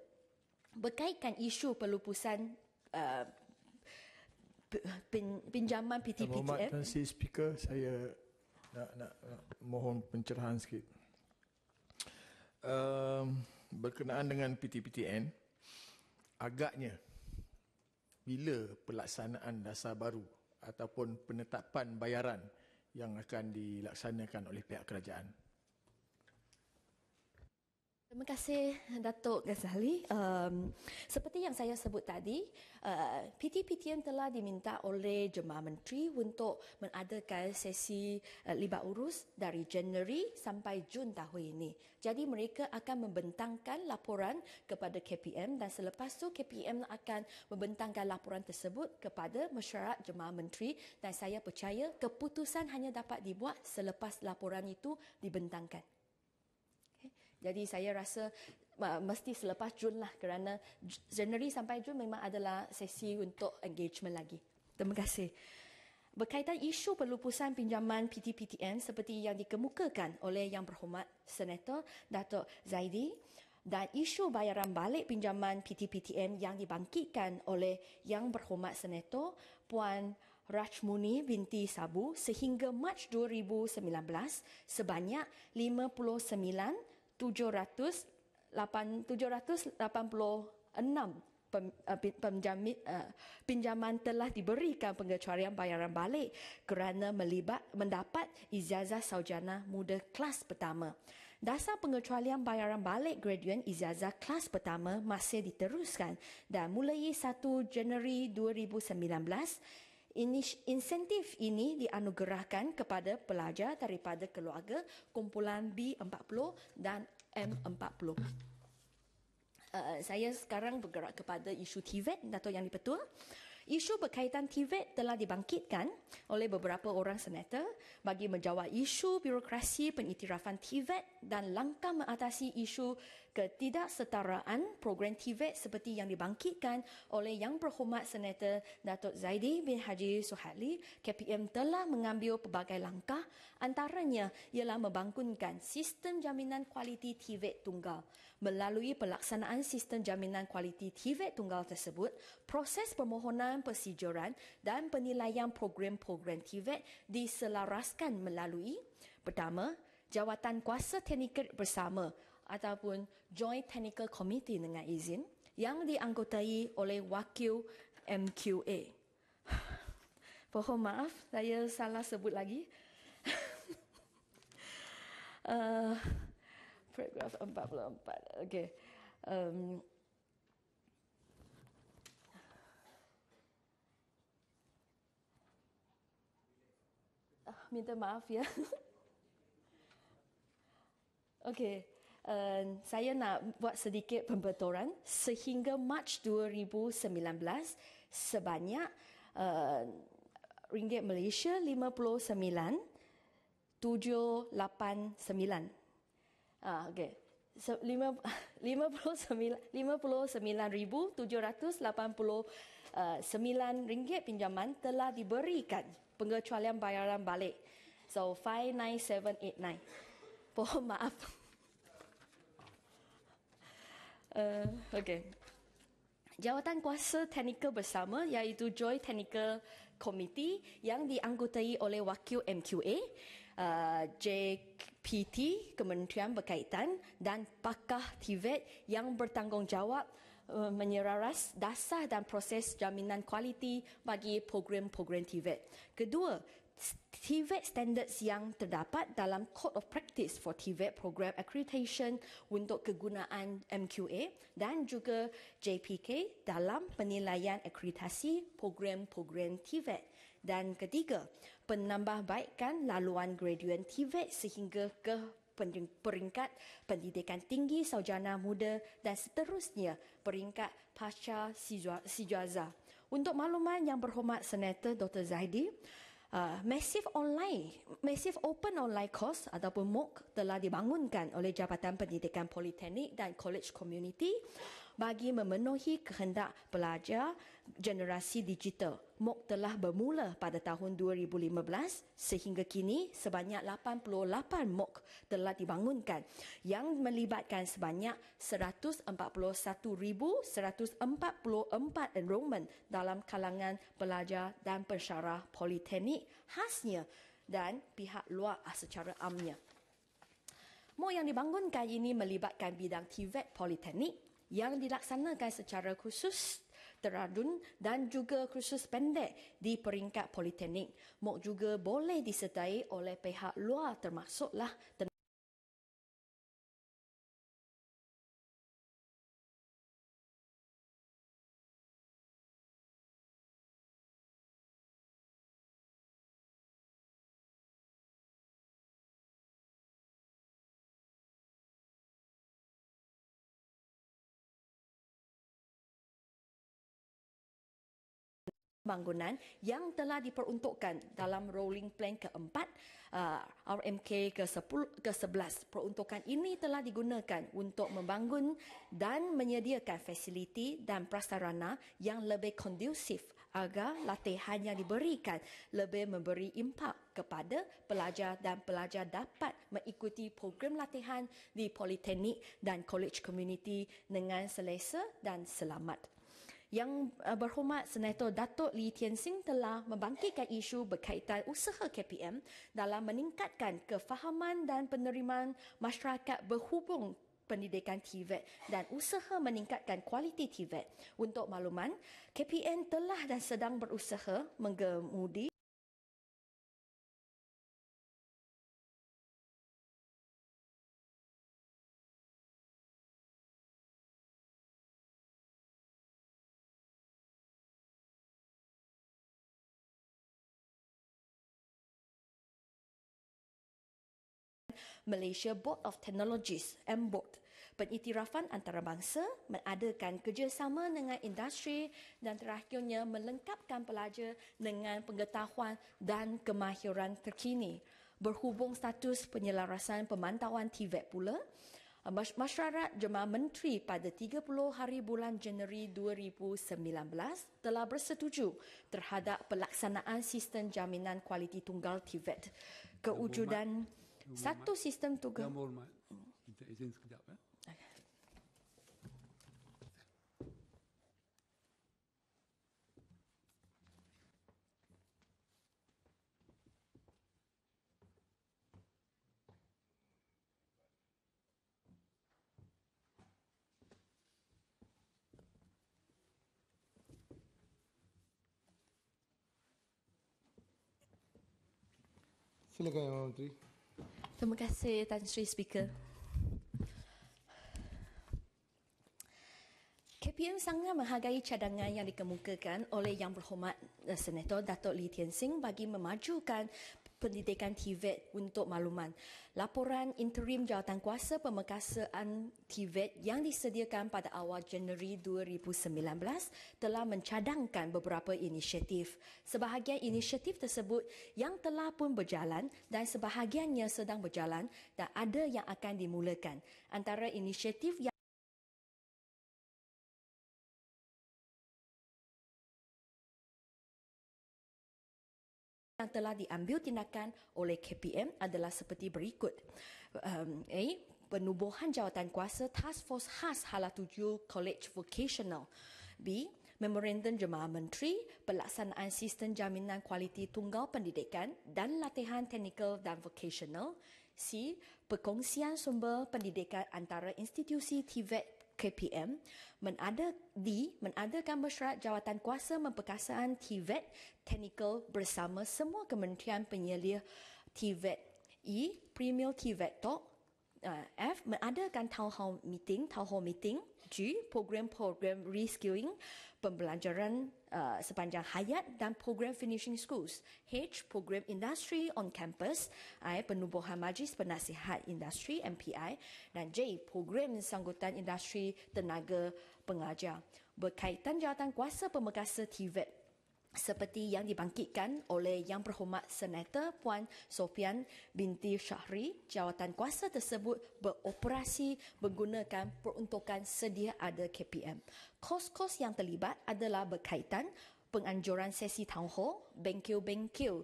Berkaitan isu pelupusan uh, pinjaman PTPTF. Muhammad Tansi Speaker, saya nak, nak, nak mohon pencerahan sikit. Um, berkenaan dengan PTPTN, agaknya bila pelaksanaan dasar baru ataupun penetapan bayaran yang akan dilaksanakan oleh pihak kerajaan. Terima kasih Datuk Ghazali. Um, seperti yang saya sebut tadi, uh, eh, yang telah diminta oleh Jemaah Menteri untuk mengadakan sesi uh, eh, libat urus dari Januari sampai Jun tahun ini. Jadi mereka akan membentangkan laporan kepada KPM dan selepas itu KPM akan membentangkan laporan tersebut kepada mesyuarat Jemaah Menteri dan saya percaya keputusan hanya dapat dibuat selepas laporan itu dibentangkan. Jadi saya rasa mesti selepas Jun lah kerana January sampai Jun memang adalah sesi untuk engagement lagi. Terima kasih. Berkaitan isu pelupusan pinjaman PTPTN seperti yang dikemukakan oleh Yang Berhormat Senator Datuk Zaidi dan isu bayaran balik pinjaman PTPTN yang dibangkitkan oleh Yang Berhormat Senator Puan Rajmuni binti Sabu sehingga Mac 2019 sebanyak 786 eh, eh, pinjaman telah diberikan pengecualian bayaran balik kerana melibat mendapat ijazah sarjana muda kelas pertama. Dasar pengecualian bayaran balik graduan ijazah kelas pertama masih diteruskan dan mulai 1 Januari 2019 Inis- insentif ini dianugerahkan kepada pelajar daripada keluarga kumpulan B40 dan M40. Uh, saya sekarang bergerak kepada isu TVET, Dato' Yang Dipertua. Isu berkaitan TVET e telah dibangkitkan oleh beberapa orang senator bagi menjawab isu birokrasi pengiktirafan TVET dan langkah mengatasi isu ketidaksetaraan program TVET e seperti yang dibangkitkan oleh Yang Berhormat Senator Datuk Zaidi bin Haji Suhadli, KPM telah mengambil pelbagai langkah antaranya ialah membangunkan sistem jaminan kualiti TVET e tunggal. Melalui pelaksanaan sistem jaminan kualiti TVET e tunggal tersebut, proses permohonan persijuran dan penilaian program-program TVET diselaraskan melalui pertama, jawatan kuasa teknikal bersama ataupun Joint Technical Committee dengan izin yang dianggotai oleh wakil MQA. Pohon maaf, saya salah sebut lagi. uh, paragraf 44. Okay. Um, minta maaf ya. Okay. Eh, saya nak buat sedikit pembetulan sehingga Mac 2019 sebanyak uh, ringgit Malaysia 59789. Ah uh, okey. So, 59 59789 eh, ringgit pinjaman telah diberikan pengecualian bayaran balik. So 59789. Pohon maaf. Uh, okay. Jawatan Kuasa Teknikal Bersama iaitu Joy Technical Committee yang dianggotai oleh Wakil MQA, uh, JPT Kementerian Berkaitan dan Pakah TVET yang bertanggungjawab uh, menyeraras dasar dan proses jaminan kualiti bagi program-program TVET. E Kedua, TVET e standards yang terdapat dalam Code of Practice for TVET e Program Accreditation untuk kegunaan MQA dan juga JPK dalam penilaian akreditasi program-program TVET. E dan ketiga, penambahbaikan laluan graduan TVET sehingga ke peringkat pendidikan tinggi saujana muda dan seterusnya peringkat pasca sijuaza. Untuk makluman yang berhormat Senator Dr. Zaidi, Ah, massive online, massive open online course ataupun MOOC telah dibangunkan oleh Jabatan Pendidikan Politeknik dan College Community bagi memenuhi kehendak pelajar generasi digital Mok telah bermula pada tahun 2015 sehingga kini sebanyak 88 mok telah dibangunkan yang melibatkan sebanyak 141,144 enrolment dalam kalangan pelajar dan pensyarah politeknik khasnya dan pihak luar secara amnya. Mok yang dibangunkan ini melibatkan bidang TVET e Politeknik yang dilaksanakan secara khusus teradun dan juga kursus pendek di peringkat politeknik. Mok juga boleh disertai oleh pihak luar termasuklah bangunan yang telah diperuntukkan dalam rolling plan keempat uh, RMK ke-10 ke-11. Peruntukan ini telah digunakan untuk membangun dan menyediakan fasiliti dan prasarana yang lebih kondusif agar latihan yang diberikan lebih memberi impak kepada pelajar dan pelajar dapat mengikuti program latihan di politeknik dan college community dengan selesa dan selamat. Yang uh, Berhormat Senator Datuk Lee Tian Sing telah membangkitkan isu berkaitan usaha KPM dalam meningkatkan kefahaman dan penerimaan masyarakat berhubung pendidikan TVET e dan usaha meningkatkan kualiti TVET. E Untuk makluman, KPM telah dan sedang berusaha menggemudi Malaysia Board of Technologies, MBOT, Penitirafan Antarabangsa mengadakan kerjasama dengan industri dan terakhirnya melengkapkan pelajar dengan pengetahuan dan kemahiran terkini. Berhubung status penyelarasan pemantauan TVET e pula, Masyarakat Jemaah Menteri pada 30 hari bulan Januari 2019 telah bersetuju terhadap pelaksanaan sistem jaminan kualiti tunggal TVET. E Kewujudan Sato system to go. Să le cunoaștem, Terima kasih Tan Sri Speaker. KPM sangat menghargai cadangan yang dikemukakan oleh Yang Berhormat eh, Senator Datuk Lee Tian Sing bagi memajukan pendidikan TVET untuk makluman. Laporan interim jawatan kuasa pemekasaan TVET yang disediakan pada awal Januari 2019 telah mencadangkan beberapa inisiatif. Sebahagian inisiatif tersebut yang telah pun berjalan dan sebahagiannya sedang berjalan dan ada yang akan dimulakan. Antara inisiatif yang yang telah diambil tindakan oleh KPM adalah seperti berikut. Um, A. Eh, penubuhan jawatan kuasa Task Force khas Hala 7 College Vocational. B. Memorandum Jemaah Menteri, pelaksanaan sistem jaminan kualiti tunggal pendidikan dan latihan teknikal dan vocational. C. Perkongsian sumber pendidikan antara institusi TVET KPM menada D menadakan mesyuarat jawatan kuasa memperkasaan TVET e technical bersama semua kementerian penyelia TVET e, e premier TVET e talk uh, F menadakan town hall meeting town hall meeting G program program reskilling pembelajaran uh, sepanjang hayat dan program finishing schools H program industry on campus I penubuhan majlis penasihat industri MPI dan J program sanggutan industri tenaga pengajar berkaitan jawatan kuasa pemegang sertifikat seperti yang dibangkitkan oleh Yang Berhormat Senator Puan Sofian binti Syahri, jawatan kuasa tersebut beroperasi menggunakan peruntukan sedia ada KPM. Kos-kos yang terlibat adalah berkaitan penganjuran sesi town hall, bengkel-bengkel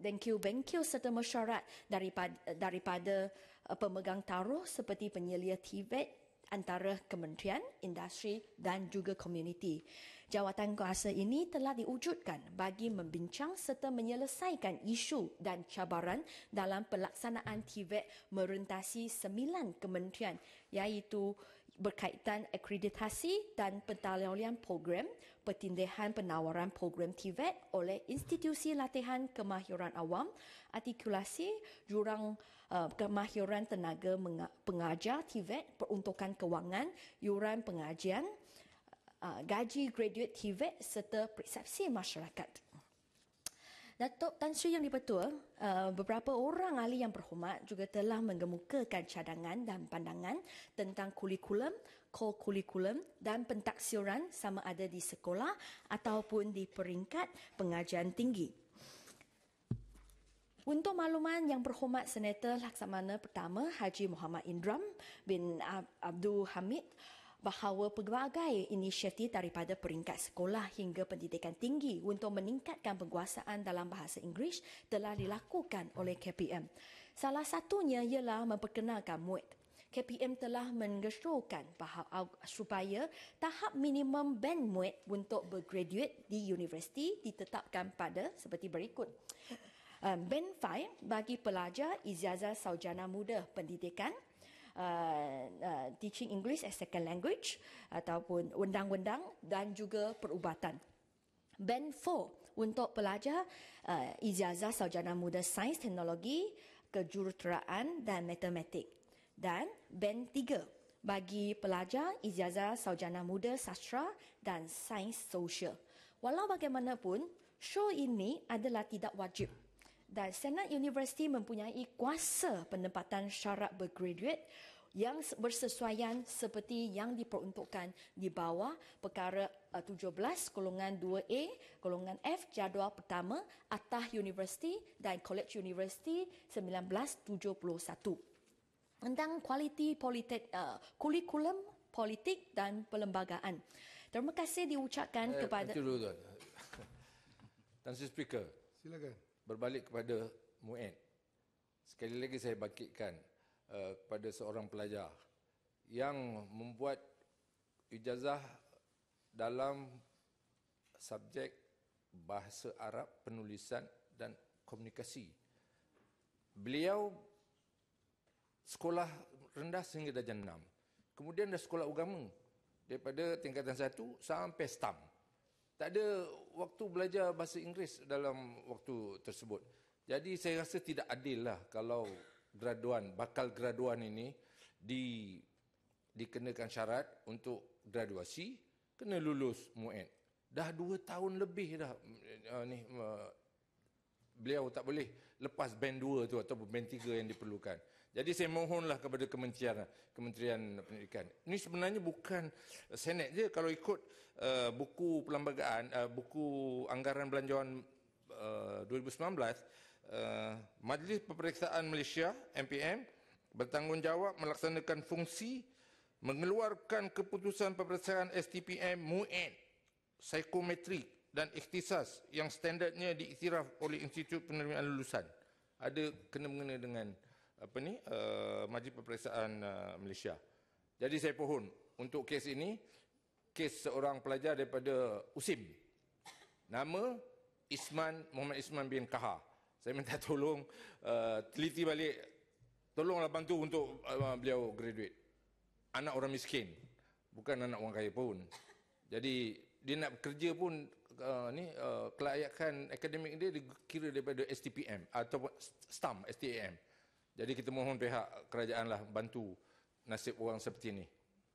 bengkel-bengkel um, serta mesyuarat daripada, daripada uh, pemegang taruh seperti penyelia TVET antara kementerian, industri dan juga komuniti. Jawatan kuasa ini telah diwujudkan bagi membincang serta menyelesaikan isu dan cabaran dalam pelaksanaan TVET e merentasi sembilan kementerian iaitu berkaitan akreditasi dan pentadbiran program, pertindihan penawaran program TVET e oleh institusi latihan kemahiran awam, artikulasi jurang eh, kemahiran tenaga pengajar TVET, e peruntukan kewangan, yuran pengajian, uh, gaji graduate TVET serta persepsi masyarakat. Datuk Tan Sri Yang Dipertua, uh, eh, beberapa orang ahli yang berhormat juga telah mengemukakan cadangan dan pandangan tentang kurikulum, co-kurikulum dan pentaksiran sama ada di sekolah ataupun di peringkat pengajian tinggi. Untuk makluman yang berhormat Senator Laksamana Pertama Haji Muhammad Indram bin Abdul Hamid, bahawa pelbagai inisiatif daripada peringkat sekolah hingga pendidikan tinggi untuk meningkatkan penguasaan dalam bahasa Inggeris telah dilakukan oleh KPM. Salah satunya ialah memperkenalkan MUET. KPM telah mengesyorkan bahawa supaya tahap minimum band MUET untuk bergraduate di universiti ditetapkan pada seperti berikut. Um, band 5 bagi pelajar ijazah saujana muda pendidikan uh, uh, teaching English as second language ataupun undang-undang dan juga perubatan. Band 4 untuk pelajar uh, ijazah sarjana muda sains teknologi, kejuruteraan dan matematik. Dan band 3 bagi pelajar ijazah sarjana muda sastra dan sains sosial. Walau bagaimanapun, show ini adalah tidak wajib dan Senat Universiti mempunyai kuasa penempatan syarat bergraduate yang bersesuaian seperti yang diperuntukkan di bawah perkara 17 eh, golongan 2A golongan F jadual pertama Atah universiti dan College universiti 1971 tentang kualiti politik uh, kurikulum politik dan perlembagaan. Terima kasih diucapkan eh, kepada Tuan Speaker. Silakan berbalik kepada Muad. Sekali lagi saya bangkitkan uh, eh, kepada seorang pelajar yang membuat ijazah dalam subjek bahasa Arab, penulisan dan komunikasi. Beliau sekolah rendah sehingga darjah 6. Kemudian dah sekolah agama daripada tingkatan 1 sampai STAM tak ada waktu belajar bahasa Inggeris dalam waktu tersebut. Jadi saya rasa tidak adil lah kalau graduan, bakal graduan ini di, dikenakan syarat untuk graduasi, kena lulus MUED. Dah dua tahun lebih dah uh, ni, uh, beliau tak boleh lepas band dua tu atau band tiga yang diperlukan. Jadi saya mohonlah kepada Kementerian Kementerian Pendidikan. Ini sebenarnya bukan eh, senet je kalau ikut uh, buku perlembagaan uh, buku anggaran belanjawan uh, 2019 uh, Majlis Peperiksaan Malaysia MPM bertanggungjawab melaksanakan fungsi mengeluarkan keputusan peperiksaan STPM MUEN psikometri dan ikhtisas yang standardnya diiktiraf oleh Institut Penerimaan Lulusan. Ada kena mengena dengan apa ni uh, majlis peperiksaan uh, Malaysia. Jadi saya pohon untuk kes ini kes seorang pelajar daripada USIM. Nama Isman Muhammad Isman bin Kaha. Saya minta tolong uh, teliti balik tolonglah bantu untuk uh, beliau graduate. Anak orang miskin. Bukan anak orang kaya pun. Jadi dia nak kerja pun uh, ni uh, kelayakan akademik dia dikira daripada STPM ataupun STAM, STAM. Jadi kita mohon pihak kerajaanlah bantu nasib orang seperti ini.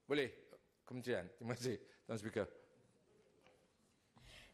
Boleh? Kementerian. Terima kasih Tuan Speaker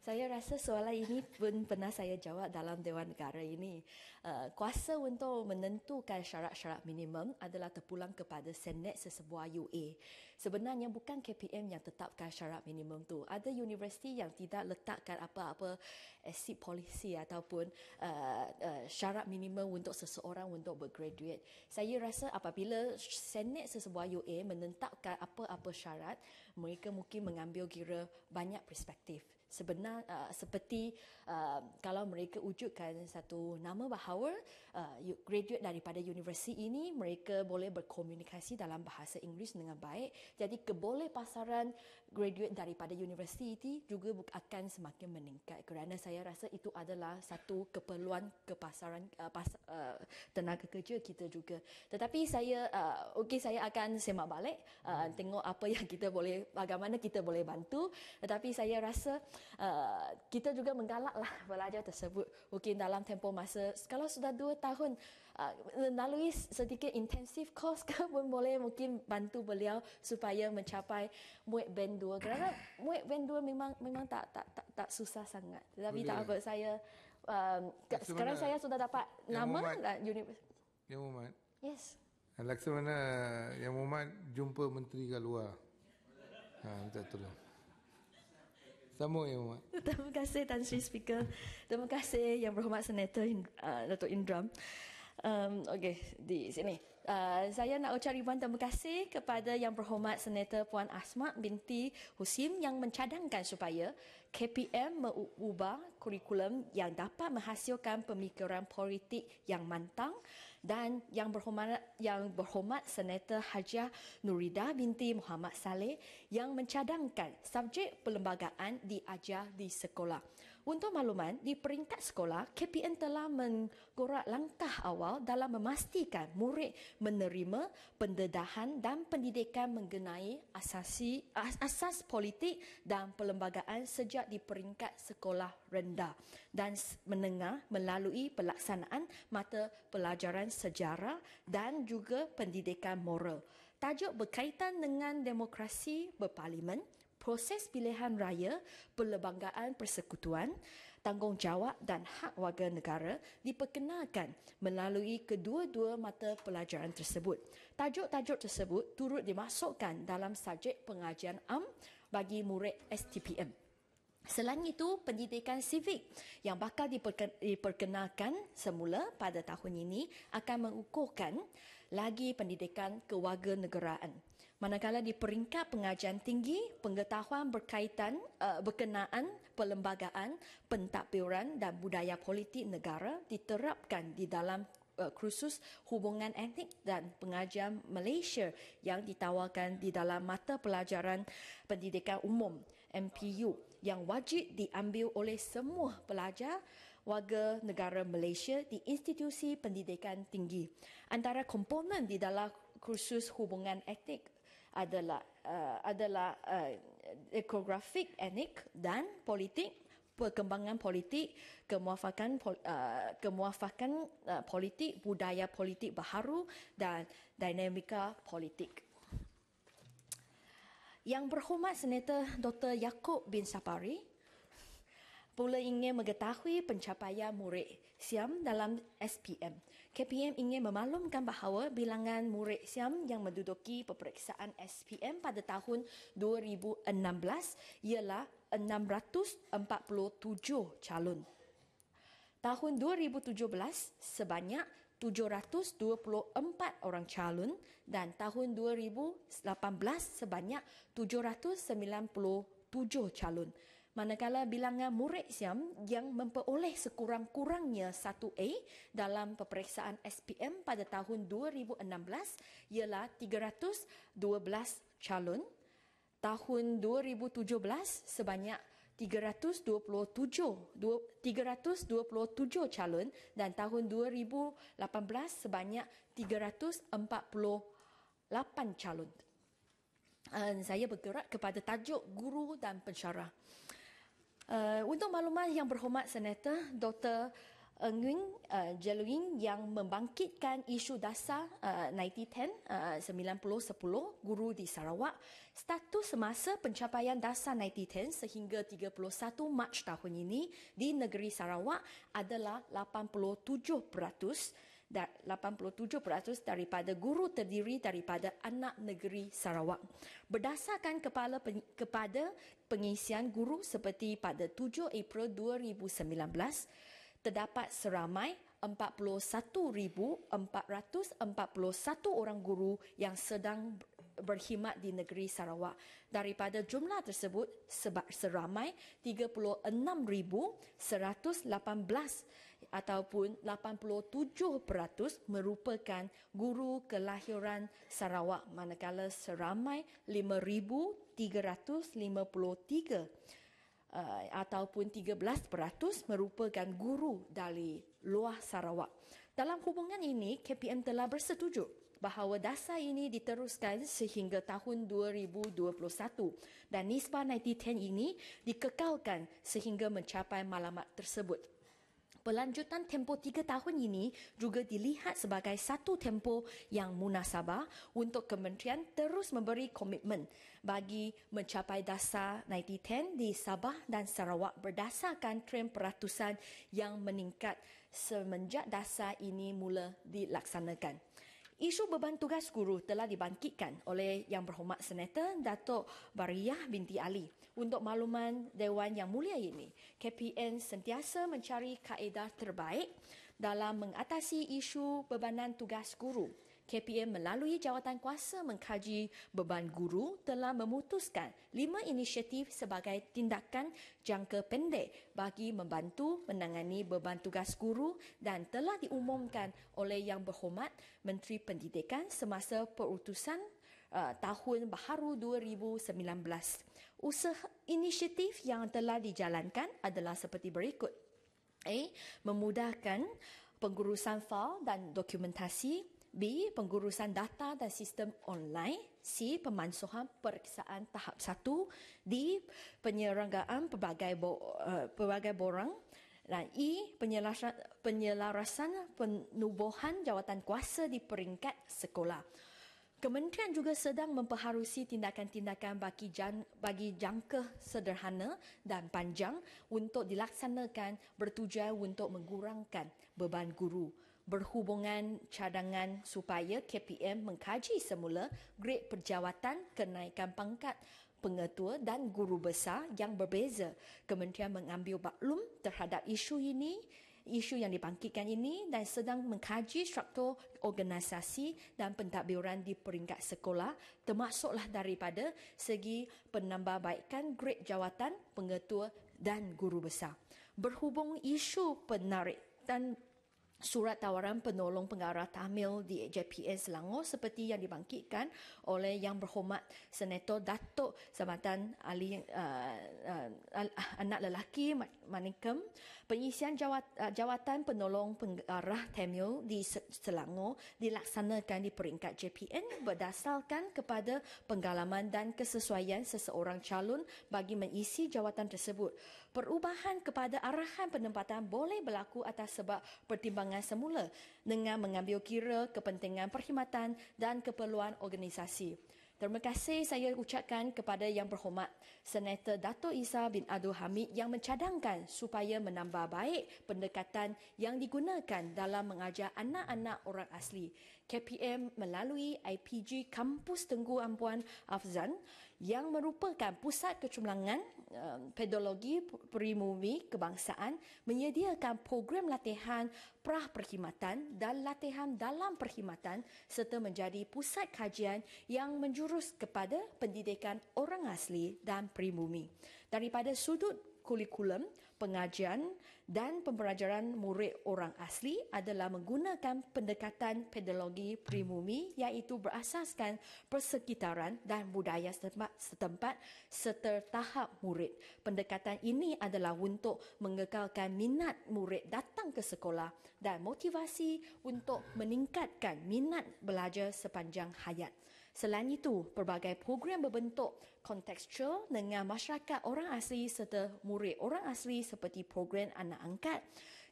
saya rasa soalan ini pun pernah saya jawab dalam Dewan Negara ini. Uh, kuasa untuk menentukan syarat-syarat minimum adalah terpulang kepada Senat sesebuah UA. Sebenarnya bukan KPM yang tetapkan syarat minimum tu. Ada universiti yang tidak letakkan apa-apa exit policy ataupun uh, uh, syarat minimum untuk seseorang untuk bergraduate. Saya rasa apabila Senat sesebuah UA menetapkan apa-apa syarat, mereka mungkin mengambil kira banyak perspektif sebenar uh, seperti Uh, kalau mereka wujudkan satu nama bahawa uh, graduate daripada universiti ini mereka boleh berkomunikasi dalam bahasa Inggeris dengan baik jadi keboleh pasaran graduate daripada universiti itu juga akan semakin meningkat kerana saya rasa itu adalah satu keperluan ke pasaran uh, pas, uh, tenaga kerja kita juga tetapi saya uh, okey saya akan semak balik uh, hmm. tengok apa yang kita boleh bagaimana kita boleh bantu tetapi saya rasa uh, kita juga menggalak lah belajar tersebut. Mungkin dalam tempoh masa, kalau sudah dua tahun, uh, melalui uh, sedikit intensif course ke pun boleh mungkin bantu beliau supaya mencapai muet band dua. Kerana muet band dua memang memang tak, tak tak tak susah sangat. Tapi tak apa, saya um, sekarang saya sudah dapat nama dan lah universiti. Yang Umat. Yes. Laksamana Yang Umat jumpa Menteri Galua. Ha, minta tolong. Sambung ya Muhammad. Terima kasih Tan Sri Speaker. Terima kasih Yang Berhormat Senator uh, Dato' Indram. Um, Okey, di sini. Uh, saya nak ucap ribuan terima kasih kepada Yang Berhormat Senator Puan Asma binti Husim yang mencadangkan supaya KPM mengubah kurikulum yang dapat menghasilkan pemikiran politik yang mantang dan yang berhormat yang berhormat Senator Hajah Nurida binti Muhammad Saleh yang mencadangkan subjek perlembagaan diajar di sekolah. Untuk makluman, di peringkat sekolah, KPN telah menggorak langkah awal dalam memastikan murid menerima pendedahan dan pendidikan mengenai asasi, asas politik dan perlembagaan sejak di peringkat sekolah rendah dan menengah melalui pelaksanaan mata pelajaran sejarah dan juga pendidikan moral. Tajuk berkaitan dengan demokrasi berparlimen, proses pilihan raya, perlembagaan persekutuan, tanggungjawab dan hak warga negara diperkenalkan melalui kedua-dua mata pelajaran tersebut. Tajuk-tajuk tersebut turut dimasukkan dalam subjek pengajian am bagi murid STPM. Selain itu, pendidikan sivik yang bakal diperkenalkan semula pada tahun ini akan mengukuhkan lagi pendidikan kewarganegaraan. Manakala di peringkat pengajian tinggi, pengetahuan berkaitan uh, berkenaan perlembagaan, pentadbiran dan budaya politik negara diterapkan di dalam uh, kursus hubungan etnik dan pengajian Malaysia yang ditawarkan di dalam mata pelajaran pendidikan umum MPU yang wajib diambil oleh semua pelajar warga negara Malaysia di institusi pendidikan tinggi. Antara komponen di dalam kursus hubungan etnik adalah uh, adalah uh, ekografik etnik dan politik perkembangan politik kemuafakan uh, kemuafakan uh, politik budaya politik baharu dan dinamika politik yang berhormat senator Dr Yakub bin Sapari pula ingin mengetahui pencapaian murid Siam dalam SPM. KPM ingin memaklumkan bahawa bilangan murid Siam yang menduduki peperiksaan SPM pada tahun 2016 ialah 647 calon. Tahun 2017 sebanyak 724 orang calon dan tahun 2018 sebanyak 797 calon manakala bilangan murid Siam yang memperoleh sekurang-kurangnya 1A dalam peperiksaan SPM pada tahun 2016 ialah 312 calon. Tahun 2017 sebanyak 327 327 calon dan tahun 2018 sebanyak 348 calon. Ah, saya bergerak kepada tajuk guru dan pensyarah. Eh, untuk maklumat yang berhormat Senator Dr. Eh, Nguyen uh, eh, Jeluing yang membangkitkan isu dasar uh, 90-10 uh, 90 guru di Sarawak status semasa pencapaian dasar 1910 sehingga 31 Mac tahun ini di negeri Sarawak adalah 87% peratus. 87% daripada guru terdiri daripada anak negeri Sarawak. Berdasarkan kepala pen, kepada pengisian guru seperti pada 7 April 2019, terdapat seramai 41,441 orang guru yang sedang berkhidmat di negeri Sarawak. Daripada jumlah tersebut, sebab seramai 36,118 ataupun 87% merupakan guru kelahiran Sarawak manakala seramai 5353 uh, eh, ataupun 13% merupakan guru dari luar Sarawak. Dalam hubungan ini KPM telah bersetuju bahawa dasar ini diteruskan sehingga tahun 2021 dan nisbah 90-10 ini dikekalkan sehingga mencapai malamat tersebut. Pelanjutan tempoh tiga tahun ini juga dilihat sebagai satu tempoh yang munasabah untuk kementerian terus memberi komitmen bagi mencapai dasar 90-10 di Sabah dan Sarawak berdasarkan tren peratusan yang meningkat semenjak dasar ini mula dilaksanakan. Isu beban tugas guru telah dibangkitkan oleh Yang Berhormat Senator Datuk Bariyah binti Ali. Untuk makluman Dewan Yang Mulia ini, KPN sentiasa mencari kaedah terbaik dalam mengatasi isu bebanan tugas guru. KPM melalui jawatan kuasa mengkaji beban guru telah memutuskan lima inisiatif sebagai tindakan jangka pendek bagi membantu menangani beban tugas guru dan telah diumumkan oleh Yang Berhormat Menteri Pendidikan semasa perutusan uh, tahun baharu 2019. Usaha inisiatif yang telah dijalankan adalah seperti berikut. A. Memudahkan pengurusan fail dan dokumentasi. B. Pengurusan data dan sistem online. C. Pemansuhan periksaan tahap 1. D. Penyelenggaraan pelbagai, bo- eh, pelbagai borang. Dan E. penyelarasan penubuhan jawatan kuasa di peringkat sekolah. Kementerian juga sedang memperharusi tindakan-tindakan bagi, jang, bagi jangka sederhana dan panjang untuk dilaksanakan bertujuan untuk mengurangkan beban guru berhubungan cadangan supaya KPM mengkaji semula grade perjawatan kenaikan pangkat pengetua dan guru besar yang berbeza. Kementerian mengambil maklum terhadap isu ini isu yang dibangkitkan ini dan sedang mengkaji struktur organisasi dan pentadbiran di peringkat sekolah termasuklah daripada segi penambahbaikan grade jawatan pengetua dan guru besar. Berhubung isu penarik dan surat tawaran penolong pengarah Tamil di JPS Selangor seperti yang dibangkitkan oleh yang berhormat Senator Datuk Samatan Ali uh, uh, anak lelaki Manikam pengisian jawat, uh, jawatan penolong pengarah Tamil di Selangor dilaksanakan di peringkat JPN berdasarkan kepada pengalaman dan kesesuaian seseorang calon bagi mengisi jawatan tersebut perubahan kepada arahan penempatan boleh berlaku atas sebab pertimbangan semula dengan mengambil kira kepentingan perkhidmatan dan keperluan organisasi. Terima kasih saya ucapkan kepada yang berhormat Senator Dato' Isa bin Abdul Hamid yang mencadangkan supaya menambah baik pendekatan yang digunakan dalam mengajar anak-anak orang asli. KPM melalui IPG Kampus Tengku Ampuan Afzan yang merupakan pusat kecemerlangan eh, pedologi primumi kebangsaan menyediakan program latihan prah perkhidmatan dan latihan dalam perkhidmatan serta menjadi pusat kajian yang menjurus kepada pendidikan orang asli dan primumi. Daripada sudut kurikulum, pengajian dan pembelajaran murid orang asli adalah menggunakan pendekatan pedagogi primumi iaitu berasaskan persekitaran dan budaya setempat, setempat serta tahap murid. Pendekatan ini adalah untuk mengekalkan minat murid datang ke sekolah dan motivasi untuk meningkatkan minat belajar sepanjang hayat. Selain itu, pelbagai program berbentuk kontekstual dengan masyarakat orang asli serta murid orang asli seperti program anak angkat,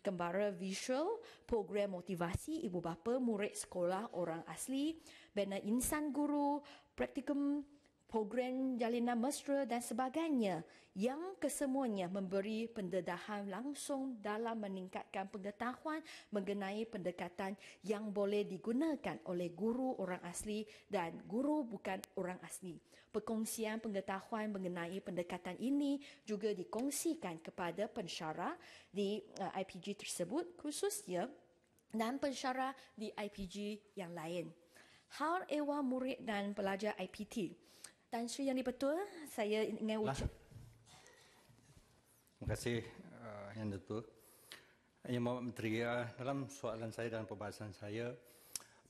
gembara visual, program motivasi ibu bapa murid sekolah orang asli, bina insan guru, praktikum program jalinan mesra dan sebagainya yang kesemuanya memberi pendedahan langsung dalam meningkatkan pengetahuan mengenai pendekatan yang boleh digunakan oleh guru orang asli dan guru bukan orang asli. Perkongsian pengetahuan mengenai pendekatan ini juga dikongsikan kepada pensyarah di eh, IPG tersebut khususnya dan pensyarah di IPG yang lain. Hal ehwal murid dan pelajar IPT. Tan Sri Yang betul saya ingin lah. ucap. Lah. Terima kasih uh, Yang betul. Yang Mohd Menteri, uh, dalam soalan saya dan pembahasan saya,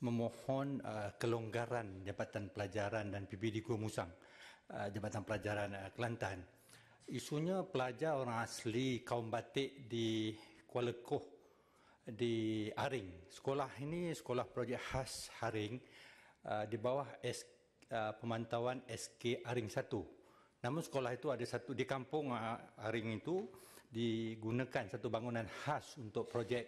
memohon uh, kelonggaran Jabatan Pelajaran dan PBD Kua Musang, uh, Jabatan Pelajaran uh, Kelantan. Isunya pelajar orang asli kaum batik di Kuala Koh, di Haring. Sekolah ini sekolah projek khas Haring uh, di bawah SK uh, pemantauan SK Aring 1. Namun sekolah itu ada satu di kampung uh, Aring itu digunakan satu bangunan khas untuk projek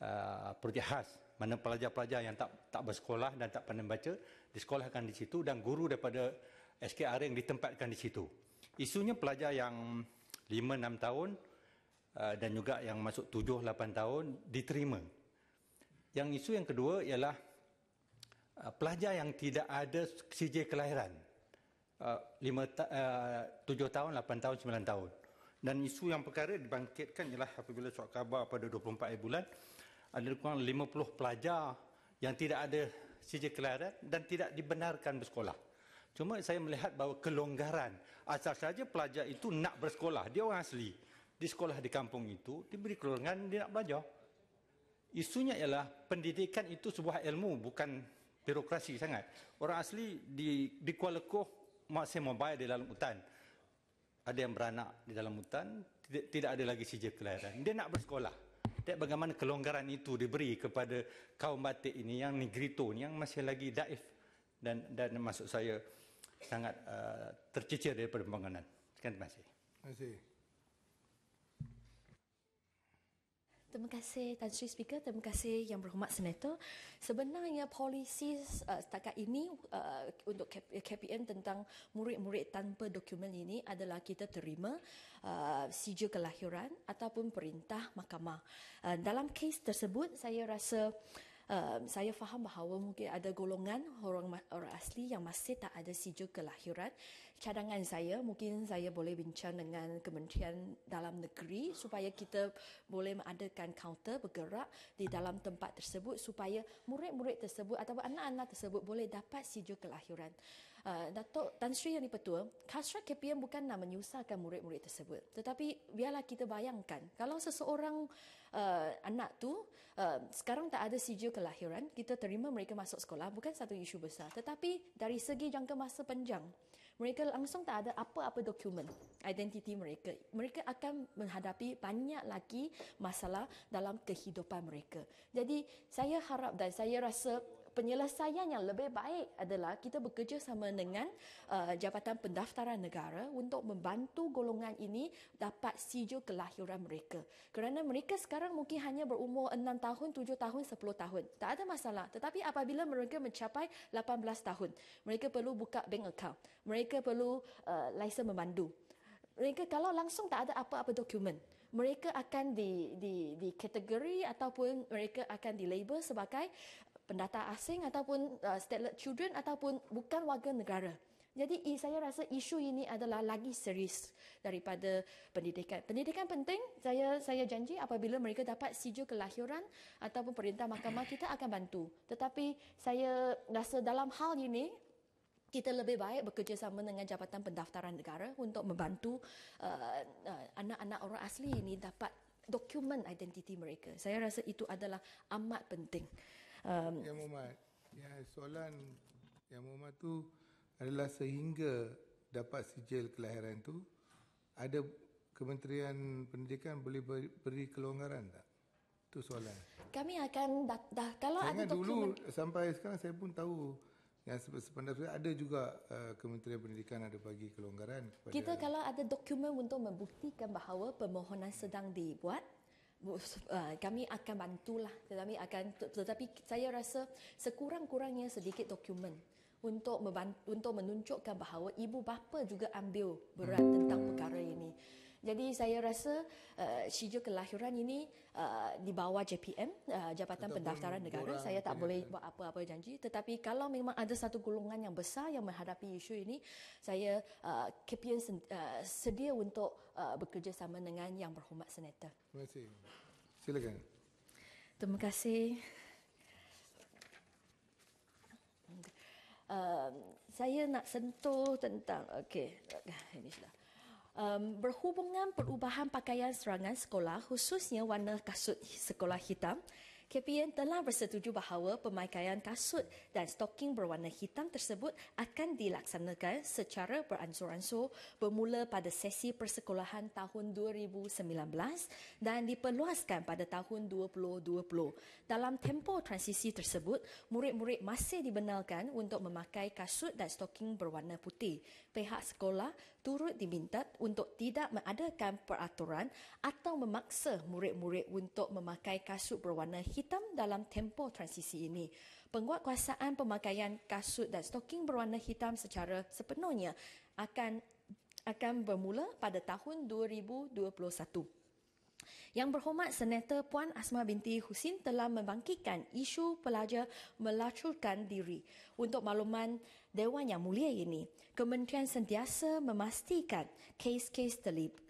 uh, projek khas mana pelajar-pelajar yang tak tak bersekolah dan tak pandai baca disekolahkan di situ dan guru daripada SK Aring ditempatkan di situ. Isunya pelajar yang 5 6 tahun uh, dan juga yang masuk 7 8 tahun diterima. Yang isu yang kedua ialah Ah, pelajar yang tidak ada CJ kelahiran ah, lima ah, tujuh tahun, lapan tahun, sembilan tahun dan isu yang perkara dibangkitkan ialah apabila suat khabar pada 24 bulan ada kurang 50 pelajar yang tidak ada CJ kelahiran dan tidak dibenarkan bersekolah cuma saya melihat bahawa kelonggaran asal saja pelajar itu nak bersekolah dia orang asli di sekolah di kampung itu diberi kelonggaran dia nak belajar isunya ialah pendidikan itu sebuah ilmu bukan birokrasi sangat. Orang asli di di Kuala Koh masih membayar di dalam hutan. Ada yang beranak di dalam hutan, tidak, tidak ada lagi sijil kelahiran. Dia nak bersekolah. Dan bagaimana kelonggaran itu diberi kepada kaum batik ini yang negeri tu yang masih lagi daif dan dan masuk saya sangat uh, tercicir daripada pembangunan. Terima kasih. Terima kasih. Terima kasih Tan Sri Speaker, terima kasih Yang Berhormat Senator. Sebenarnya polisi uh, setakat ini uh, untuk KPM tentang murid-murid tanpa dokumen ini adalah kita terima uh, sijil kelahiran ataupun perintah mahkamah. Uh, dalam kes tersebut saya rasa uh, saya faham bahawa mungkin ada golongan orang orang asli yang masih tak ada sijil kelahiran. Cadangan saya mungkin saya boleh bincang dengan Kementerian Dalam Negeri supaya kita boleh mengadakan kaunter bergerak di dalam tempat tersebut supaya murid-murid tersebut atau anak-anak tersebut boleh dapat sijil kelahiran. Uh, Datuk Tan Sri Yang Dipertua, Kasra KPM bukanlah menyusahkan murid-murid tersebut. Tetapi biarlah kita bayangkan, kalau seseorang uh, anak tu uh, sekarang tak ada sijil kelahiran, kita terima mereka masuk sekolah, bukan satu isu besar. Tetapi dari segi jangka masa panjang, mereka langsung tak ada apa-apa dokumen identiti mereka. Mereka akan menghadapi banyak lagi masalah dalam kehidupan mereka. Jadi saya harap dan saya rasa penyelesaian yang lebih baik adalah kita bekerja sama dengan uh, Jabatan Pendaftaran Negara untuk membantu golongan ini dapat sijil kelahiran mereka. Kerana mereka sekarang mungkin hanya berumur 6 tahun, 7 tahun, 10 tahun. Tak ada masalah. Tetapi apabila mereka mencapai 18 tahun, mereka perlu buka bank account. Mereka perlu uh, lesen memandu. Mereka kalau langsung tak ada apa-apa dokumen, mereka akan di di di kategori ataupun mereka akan di label sebagai uh, pendata asing ataupun uh, stateless children ataupun bukan warga negara. Jadi saya rasa isu ini adalah lagi serius daripada pendidikan. Pendidikan penting. Saya saya janji apabila mereka dapat sijil kelahiran ataupun perintah mahkamah kita akan bantu. Tetapi saya rasa dalam hal ini kita lebih baik bekerjasama dengan Jabatan Pendaftaran Negara untuk membantu uh, uh, anak-anak orang asli ini dapat dokumen identiti mereka. Saya rasa itu adalah amat penting um, Yang Muhammad ya, Soalan Yang Muhammad tu Adalah sehingga Dapat sijil kelahiran tu Ada Kementerian Pendidikan Boleh beri, kelonggaran tak? Tu soalan Kami akan dah, dah Kalau Sehingga ada dokumen dulu Sampai sekarang saya pun tahu yang sependapat saya ada juga uh, Kementerian Pendidikan ada bagi kelonggaran kepada kita kalau ada dokumen untuk membuktikan bahawa permohonan sedang dibuat Uh, kami akan bantulah tetapi akan tetapi saya rasa sekurang-kurangnya sedikit dokumen untuk membantu, untuk menunjukkan bahawa ibu bapa juga ambil berat tentang perkara ini. Jadi saya rasa uh, sijil kelahiran ini uh, di bawah JPM uh, Jabatan Tetap Pendaftaran Negara orang saya tak boleh buat apa-apa janji tetapi kalau memang ada satu golongan yang besar yang menghadapi isu ini saya uh, KPM uh, sedia untuk uh, bekerjasama dengan Yang Berhormat Senator. Terima kasih. Silakan. Terima kasih. Um, saya nak sentuh tentang okay, ini sudah. Um, berhubungan perubahan pakaian serangan sekolah khususnya warna kasut sekolah hitam KPN telah bersetuju bahawa pemakaian kasut dan stoking berwarna hitam tersebut akan dilaksanakan secara beransur-ansur bermula pada sesi persekolahan tahun 2019 dan diperluaskan pada tahun 2020. Dalam tempoh transisi tersebut, murid-murid masih dibenarkan untuk memakai kasut dan stoking berwarna putih pihak sekolah turut diminta untuk tidak mengadakan peraturan atau memaksa murid-murid untuk memakai kasut berwarna hitam dalam tempoh transisi ini. Penguatkuasaan pemakaian kasut dan stoking berwarna hitam secara sepenuhnya akan akan bermula pada tahun 2021. Yang berhormat Senator Puan Asma binti Husin telah membangkitkan isu pelajar melacurkan diri. Untuk makluman Dewan yang mulia ini, Kementerian sentiasa memastikan kes-kes terlibat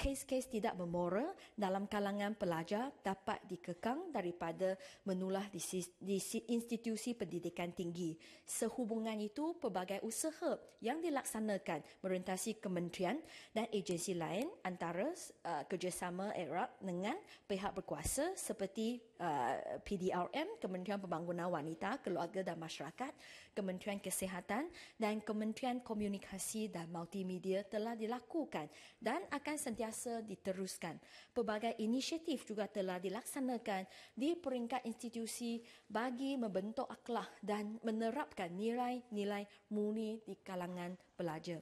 kes-kes tidak bermoral dalam kalangan pelajar dapat dikekang daripada menulah di, di institusi pendidikan tinggi. Sehubungan itu pelbagai usaha yang dilaksanakan merentasi kementerian dan agensi lain antara uh, kerjasama erat dengan pihak berkuasa seperti uh, PDRM, Kementerian Pembangunan Wanita, Keluarga dan Masyarakat, Kementerian Kesihatan dan Kementerian Komunikasi dan Multimedia telah dilakukan dan akan akan sentiasa diteruskan. Pelbagai inisiatif juga telah dilaksanakan di peringkat institusi bagi membentuk akhlak dan menerapkan nilai-nilai murni di kalangan pelajar.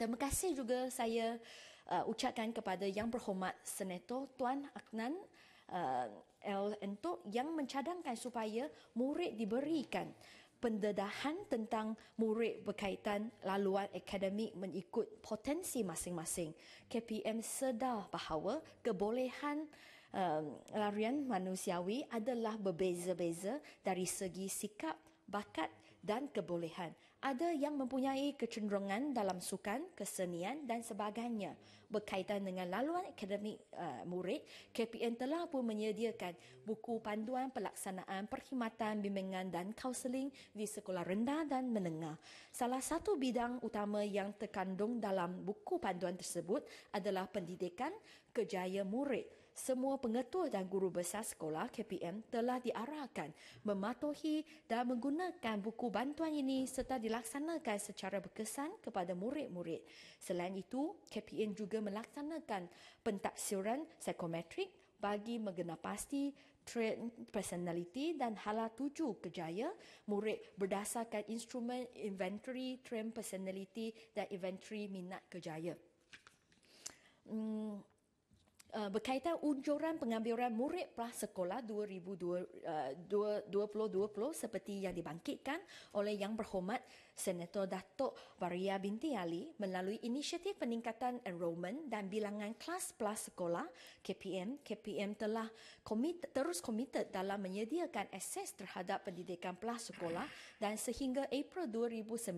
Terima kasih juga saya uh, ucapkan kepada Yang Berhormat Senator Tuan Aknan uh, L. Entok yang mencadangkan supaya murid diberikan pendedahan tentang murid berkaitan laluan akademik mengikut potensi masing-masing. KPM sedar bahawa kebolehan um, larian manusiawi adalah berbeza-beza dari segi sikap, bakat dan kebolehan ada yang mempunyai kecenderungan dalam sukan, kesenian dan sebagainya. Berkaitan dengan laluan akademik uh, murid, KPN telah pun menyediakan buku panduan pelaksanaan perkhidmatan bimbingan dan kaunseling di sekolah rendah dan menengah. Salah satu bidang utama yang terkandung dalam buku panduan tersebut adalah pendidikan kejaya murid semua pengetua dan guru besar sekolah KPM telah diarahkan mematuhi dan menggunakan buku bantuan ini serta dilaksanakan secara berkesan kepada murid-murid. Selain itu, KPM juga melaksanakan pentaksiran psikometrik bagi mengenalpasti trait personality dan hala tuju kejaya murid berdasarkan instrumen inventory trait personality dan inventory minat kejaya. Hmm, Eh, berkaitan unjuran pengambilan murid prasekolah 2020, uh, seperti yang dibangkitkan oleh Yang Berhormat Senator Datuk Varia Binti Ali melalui inisiatif peningkatan enrollment dan bilangan kelas plus sekolah KPM, KPM telah komit, terus komited dalam menyediakan akses terhadap pendidikan plus sekolah dan sehingga April 2019,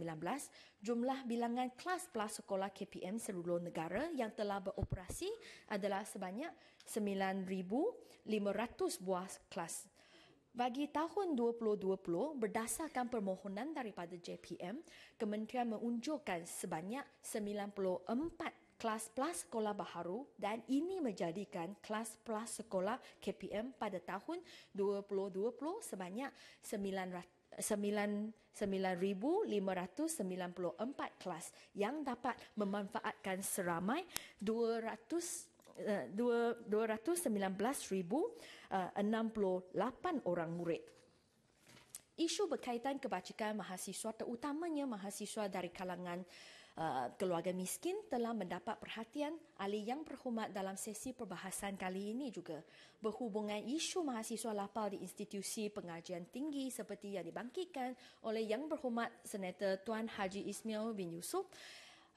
jumlah bilangan kelas plus sekolah KPM seluruh negara yang telah beroperasi adalah sebanyak 9,500 buah kelas. Bagi tahun 2020, berdasarkan permohonan daripada JPM, Kementerian menunjukkan sebanyak 94 kelas plus sekolah baharu dan ini menjadikan kelas plus sekolah KPM pada tahun 2020 sebanyak 9594 kelas yang dapat memanfaatkan seramai 219,000 68 uh, orang murid. Isu berkaitan kebajikan mahasiswa terutamanya mahasiswa dari kalangan uh, keluarga miskin telah mendapat perhatian ahli yang berhormat dalam sesi perbahasan kali ini juga. Berhubungan isu mahasiswa lapar di institusi pengajian tinggi seperti yang dibangkitkan oleh yang berhormat Senator Tuan Haji Ismail bin Yusof,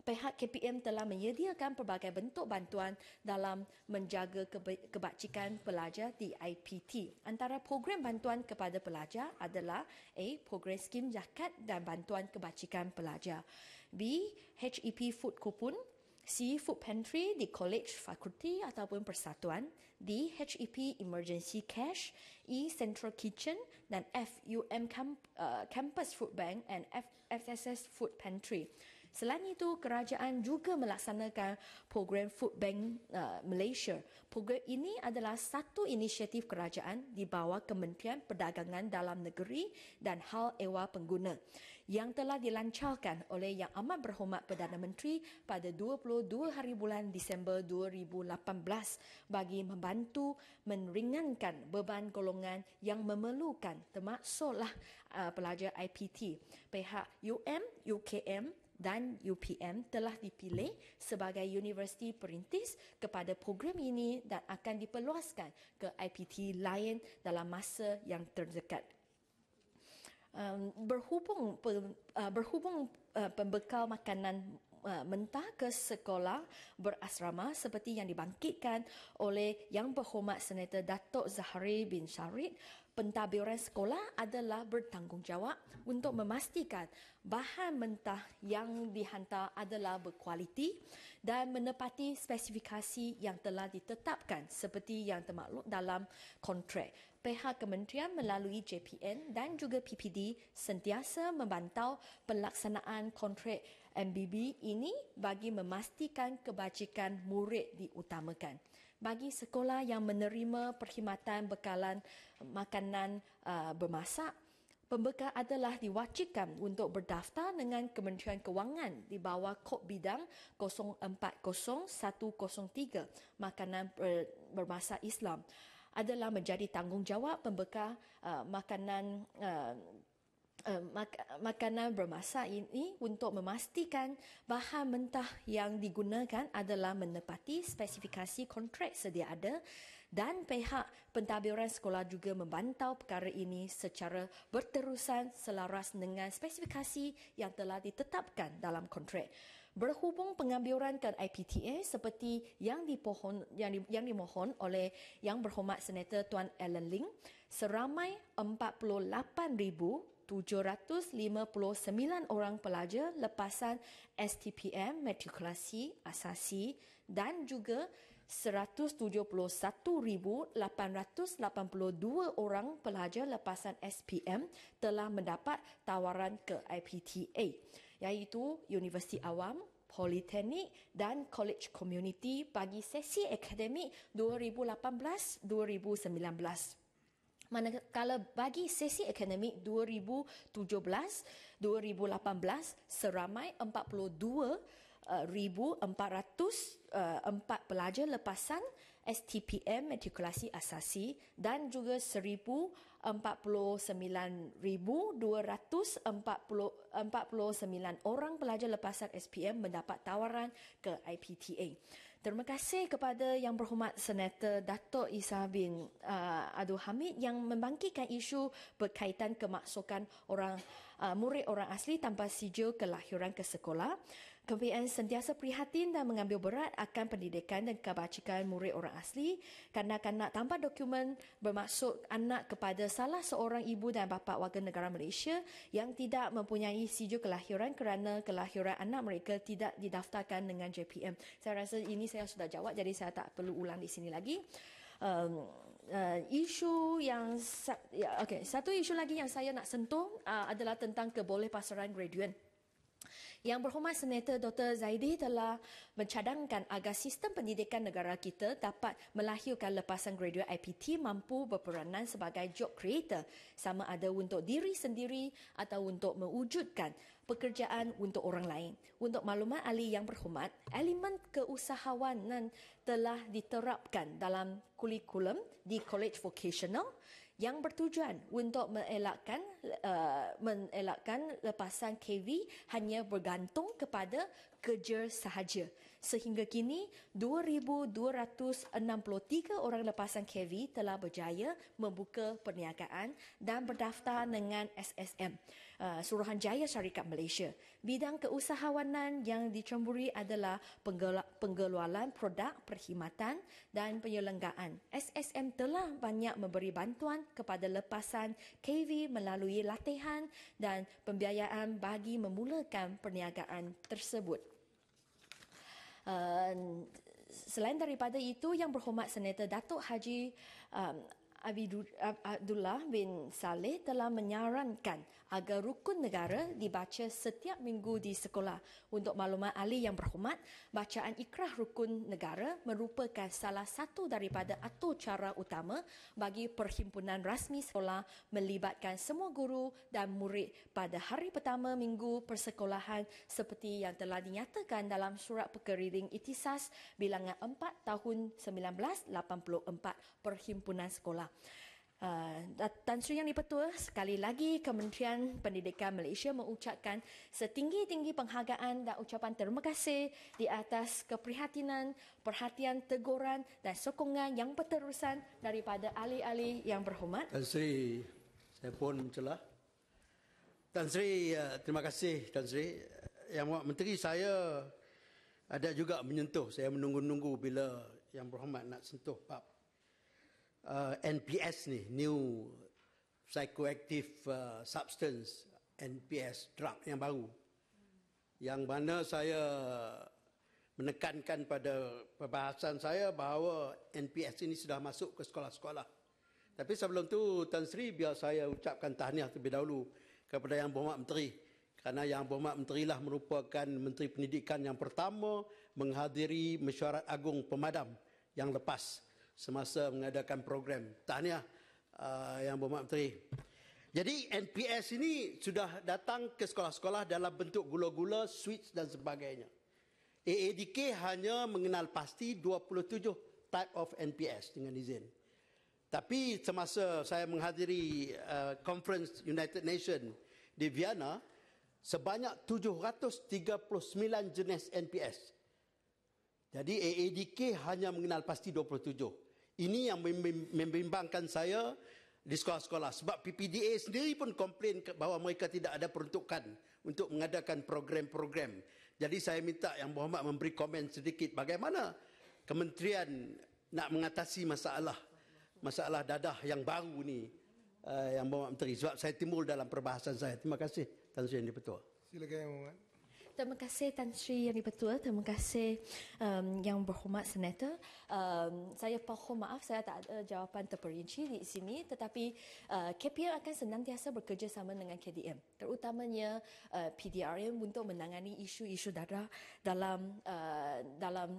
pihak KPM telah menyediakan pelbagai bentuk bantuan dalam menjaga kebajikan pelajar di IPT. Antara program bantuan kepada pelajar adalah A. Program Skim Zakat dan Bantuan Kebajikan Pelajar B. HEP Food Coupon C. Food Pantry di College, Fakulti ataupun Persatuan D. HEP Emergency Cash E. Central Kitchen dan F. UM Camp, uh, Campus Food Bank and F- FSS Food Pantry Selain itu, kerajaan juga melaksanakan program Food Bank uh, Malaysia. Program ini adalah satu inisiatif kerajaan di bawah Kementerian Perdagangan Dalam Negeri dan Hal Ewa Pengguna yang telah dilancarkan oleh Yang Amat Berhormat Perdana Menteri pada 22 hari bulan Disember 2018 bagi membantu meringankan beban golongan yang memerlukan termasuklah uh, pelajar IPT. Pihak UM, UKM, dan UPM telah dipilih sebagai universiti perintis kepada program ini dan akan diperluaskan ke IPT lain dalam masa yang terdekat. Um, berhubung uh, berhubung uh, pembekal makanan uh, mentah ke sekolah berasrama seperti yang dibangkitkan oleh Yang Berhormat Senator Datuk Zahari bin Syarif pentadbiran sekolah adalah bertanggungjawab untuk memastikan bahan mentah yang dihantar adalah berkualiti dan menepati spesifikasi yang telah ditetapkan seperti yang termaklum dalam kontrak. PH kementerian melalui JPN dan juga PPD sentiasa membantau pelaksanaan kontrak MBB ini bagi memastikan kebajikan murid diutamakan. Bagi sekolah yang menerima perkhidmatan bekalan makanan uh, bermasak. Pembeka adalah diwajibkan untuk berdaftar dengan Kementerian Kewangan di bawah Kod Bidang 040103 Makanan Bermasak Islam adalah menjadi tanggungjawab pembekal uh, makanan uh, Uh, mak- makanan bermasak ini untuk memastikan bahan mentah yang digunakan adalah menepati spesifikasi kontrak sedia ada dan pihak pentadbiran sekolah juga membantau perkara ini secara berterusan selaras dengan spesifikasi yang telah ditetapkan dalam kontrak. Berhubung pengambilan ke IPTA seperti yang dipohon yang, di, yang dimohon oleh Yang Berhormat Senator Tuan Alan Ling seramai 48,000 759 orang pelajar lepasan STPM matrikulasi asasi dan juga 171,882 orang pelajar lepasan SPM telah mendapat tawaran ke IPTA iaitu Universiti Awam, Politeknik dan College Community bagi sesi akademik 2018-2019. Manakala bagi sesi akademik 2017-2018, seramai 1400 uh, uh pelajar lepasan STPM matrikulasi asasi dan juga 1049249 orang pelajar lepasan SPM mendapat tawaran ke IPTA. Terima kasih kepada Yang Berhormat Senator Dato' Isa bin uh, Abdul Hamid yang membangkitkan isu berkaitan kemaksukan orang uh, murid orang asli tanpa sijil kelahiran ke sekolah. KBN sentiasa prihatin dan mengambil berat akan pendidikan dan kebajikan murid orang asli kanak-kanak tanpa dokumen bermaksud anak kepada salah seorang ibu dan bapa warga negara Malaysia yang tidak mempunyai sijil kelahiran kerana kelahiran anak mereka tidak didaftarkan dengan JPM. Saya rasa ini saya sudah jawab jadi saya tak perlu ulang di sini lagi. Um, uh, isu yang ya, okay, satu isu lagi yang saya nak sentuh uh, adalah tentang keboleh pasaran graduan. Yang berhormat Senator Dr. Zaidi telah mencadangkan agar sistem pendidikan negara kita dapat melahirkan lepasan graduate IPT mampu berperanan sebagai job creator sama ada untuk diri sendiri atau untuk mewujudkan pekerjaan untuk orang lain. Untuk maklumat ahli yang berhormat, elemen keusahawanan telah diterapkan dalam kurikulum di College Vocational yang bertujuan untuk mengelakkan uh, mengelakkan lepasan KV hanya bergantung kepada kerja sahaja. Sehingga kini 2263 orang lepasan KV telah berjaya membuka perniagaan dan berdaftar dengan SSM. Ah, Suruhanjaya Syarikat Malaysia. Bidang keusahawanan yang dicemburi adalah pengelualan produk perkhidmatan dan penyelenggaraan. SSM telah banyak memberi bantuan kepada lepasan KV melalui latihan dan pembiayaan bagi memulakan perniagaan tersebut. Uh, selain daripada itu yang berhormat Senator Datuk Haji um, ah, Abidullah bin Saleh telah menyarankan agar rukun negara dibaca setiap minggu di sekolah. Untuk maklumat ahli yang berhormat, bacaan ikrah rukun negara merupakan salah satu daripada atur cara utama bagi perhimpunan rasmi sekolah melibatkan semua guru dan murid pada hari pertama minggu persekolahan seperti yang telah dinyatakan dalam surat pekeriling itisas bilangan 4 tahun 1984 Perhimpunan Sekolah. Uh, Tan Sri Yang Dipertua sekali lagi Kementerian Pendidikan Malaysia mengucapkan setinggi-tinggi penghargaan dan ucapan terima kasih di atas keprihatinan, perhatian, teguran dan sokongan yang berterusan daripada ahli-ahli yang berhormat. Tan Sri, saya pun mencelah. Tan Sri, uh, terima kasih Tan Sri. Yang Mahu Menteri saya ada juga menyentuh. Saya menunggu-nunggu bila yang berhormat nak sentuh bab uh, NPS ni, new psychoactive uh, substance NPS drug yang baru. Yang mana saya menekankan pada perbahasan saya bahawa NPS ini sudah masuk ke sekolah-sekolah. Tapi sebelum tu Tan Sri biar saya ucapkan tahniah terlebih dahulu kepada Yang Berhormat Menteri kerana Yang Berhormat Menteri lah merupakan Menteri Pendidikan yang pertama menghadiri mesyuarat agung pemadam yang lepas semasa mengadakan program. Tahniah uh, Yang Berhormat Menteri. Jadi NPS ini sudah datang ke sekolah-sekolah dalam bentuk gula-gula, switch dan sebagainya. AADK hanya mengenal pasti 27 type of NPS dengan izin. Tapi semasa saya menghadiri uh, conference United Nations di Vienna, sebanyak 739 jenis NPS jadi AADK hanya mengenal pasti 27. Ini yang membimbangkan saya di sekolah-sekolah. Sebab PPDA sendiri pun komplain bahawa mereka tidak ada peruntukan untuk mengadakan program-program. Jadi saya minta yang Muhammad memberi komen sedikit bagaimana kementerian nak mengatasi masalah masalah dadah yang baru ni uh, yang Muhammad Menteri. Sebab saya timbul dalam perbahasan saya. Terima kasih Tuan Sri Yang Dipertua. Silakan Muhammad. Terima kasih Tan Sri yang dipertua. Terima kasih um, yang berhormat Senator. Um, saya mohon maaf saya tak ada jawapan terperinci di sini tetapi uh, KPM akan senantiasa bekerjasama dengan KDM terutamanya uh, PDRM untuk menangani isu-isu darah dalam uh, dalam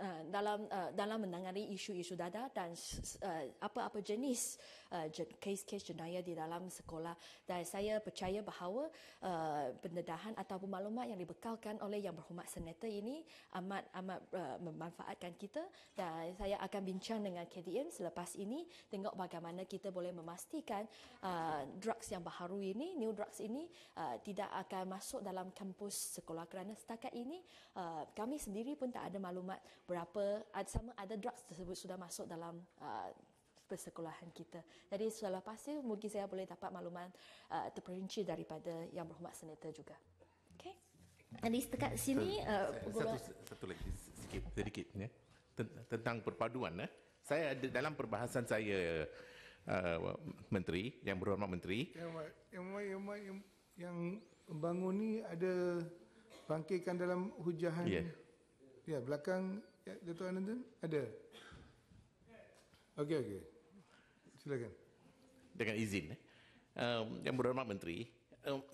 uh, dalam uh, dalam menangani isu-isu dada dan uh, apa-apa jenis Uh, kes-kes uh, jenayah di dalam sekolah dan saya percaya bahawa uh, pendedahan ataupun maklumat yang dibekalkan oleh yang berhormat senator ini amat amat uh, memanfaatkan kita dan saya akan bincang dengan KDM selepas ini tengok bagaimana kita boleh memastikan uh, drugs yang baru ini new drugs ini uh, tidak akan masuk dalam kampus sekolah kerana setakat ini uh, kami sendiri pun tak ada maklumat berapa sama ada drugs tersebut sudah masuk dalam uh, persekolahan kita. Jadi setelah pasti mungkin saya boleh dapat maklumat uh, terperinci daripada yang berhormat senator juga. Okey. Jadi setakat sini uh, satu, satu lagi sikit sedikit ya. tentang perpaduan eh. Saya ada dalam perbahasan saya uh, menteri yang berhormat menteri yang yang yang, yang, bangun ni ada bangkitkan dalam hujahan ya. Yeah. Ya, belakang ya, Dato' Anandun ada. Okey okey. Silakan. Dengan izin. Uh, yang berhormat Menteri, uh,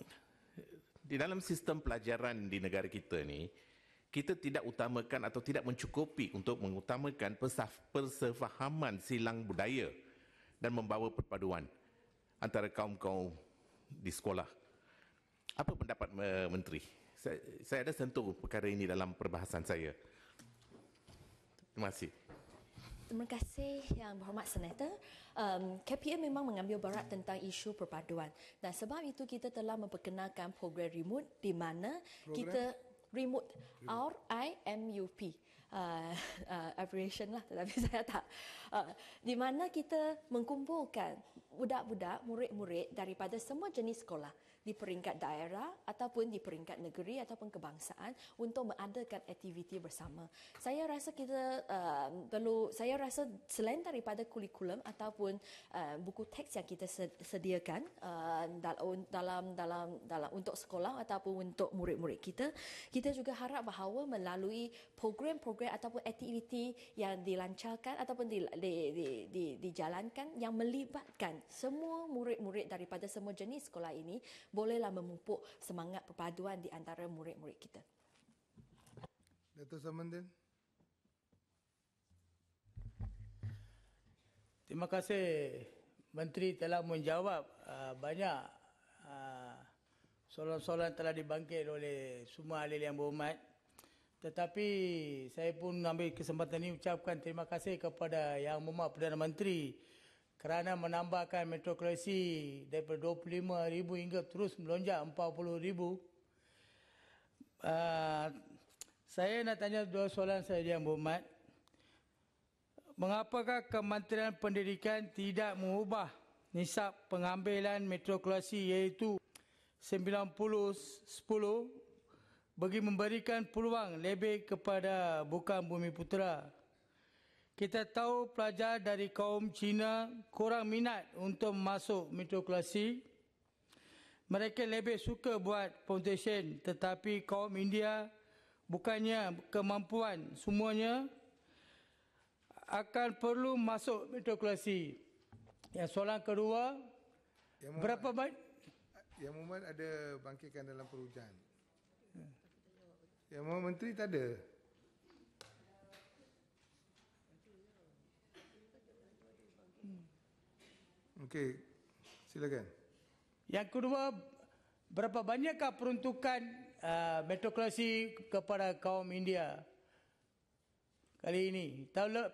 di dalam sistem pelajaran di negara kita ini, kita tidak utamakan atau tidak mencukupi untuk mengutamakan persefahaman silang budaya dan membawa perpaduan antara kaum-kaum di sekolah. Apa pendapat uh, Menteri? Saya, saya ada sentuh perkara ini dalam perbahasan saya. Terima kasih. Terima kasih yang berhormat Senator. Um, KPM memang mengambil berat tentang isu perpaduan. Dan sebab itu kita telah memperkenalkan program remote di mana program? kita remote R I M U P uh, uh, abbreviation lah tetapi saya tak uh, di mana kita mengkumpulkan budak-budak murid-murid daripada semua jenis sekolah di peringkat daerah ataupun di peringkat negeri ataupun kebangsaan untuk mengadakan aktiviti bersama. Saya rasa kita uh, perlu saya rasa selain daripada kurikulum ataupun uh, buku teks yang kita sediakan uh, dalam, dalam dalam dalam untuk sekolah ataupun untuk murid-murid kita, kita juga harap bahawa melalui program-program ataupun aktiviti yang dilancarkan ataupun di, di, di, di, dijalankan yang melibatkan semua murid-murid daripada semua jenis sekolah ini bolehlah memupuk semangat perpaduan di antara murid-murid kita. Dato' Samandin. Terima kasih Menteri telah menjawab uh, banyak uh, soalan-soalan telah dibangkit oleh semua ahli yang berhormat. Tetapi saya pun ambil kesempatan ini ucapkan terima kasih kepada Yang Mumat Perdana Menteri kerana menambahkan metrokrasi daripada 25 ribu hingga terus melonjak 40 ribu uh, saya nak tanya dua soalan saya yang berhormat mengapakah Kementerian Pendidikan tidak mengubah nisab pengambilan metrokrasi iaitu 90-10 bagi memberikan peluang lebih kepada bukan bumi putera kita tahu pelajar dari kaum Cina kurang minat untuk masuk metoklasi. Mereka lebih suka buat foundation tetapi kaum India bukannya kemampuan semuanya akan perlu masuk metoklasi. Yang soalan kedua, ya, berapa banyak? Yang Muhammad ada bangkitkan dalam perhujan. Yang Muhammad Menteri tak ada. Okey, silakan. Yang kedua, berapa banyakkah peruntukan uh, metoklasi kepada kaum India kali ini? Tahu uh,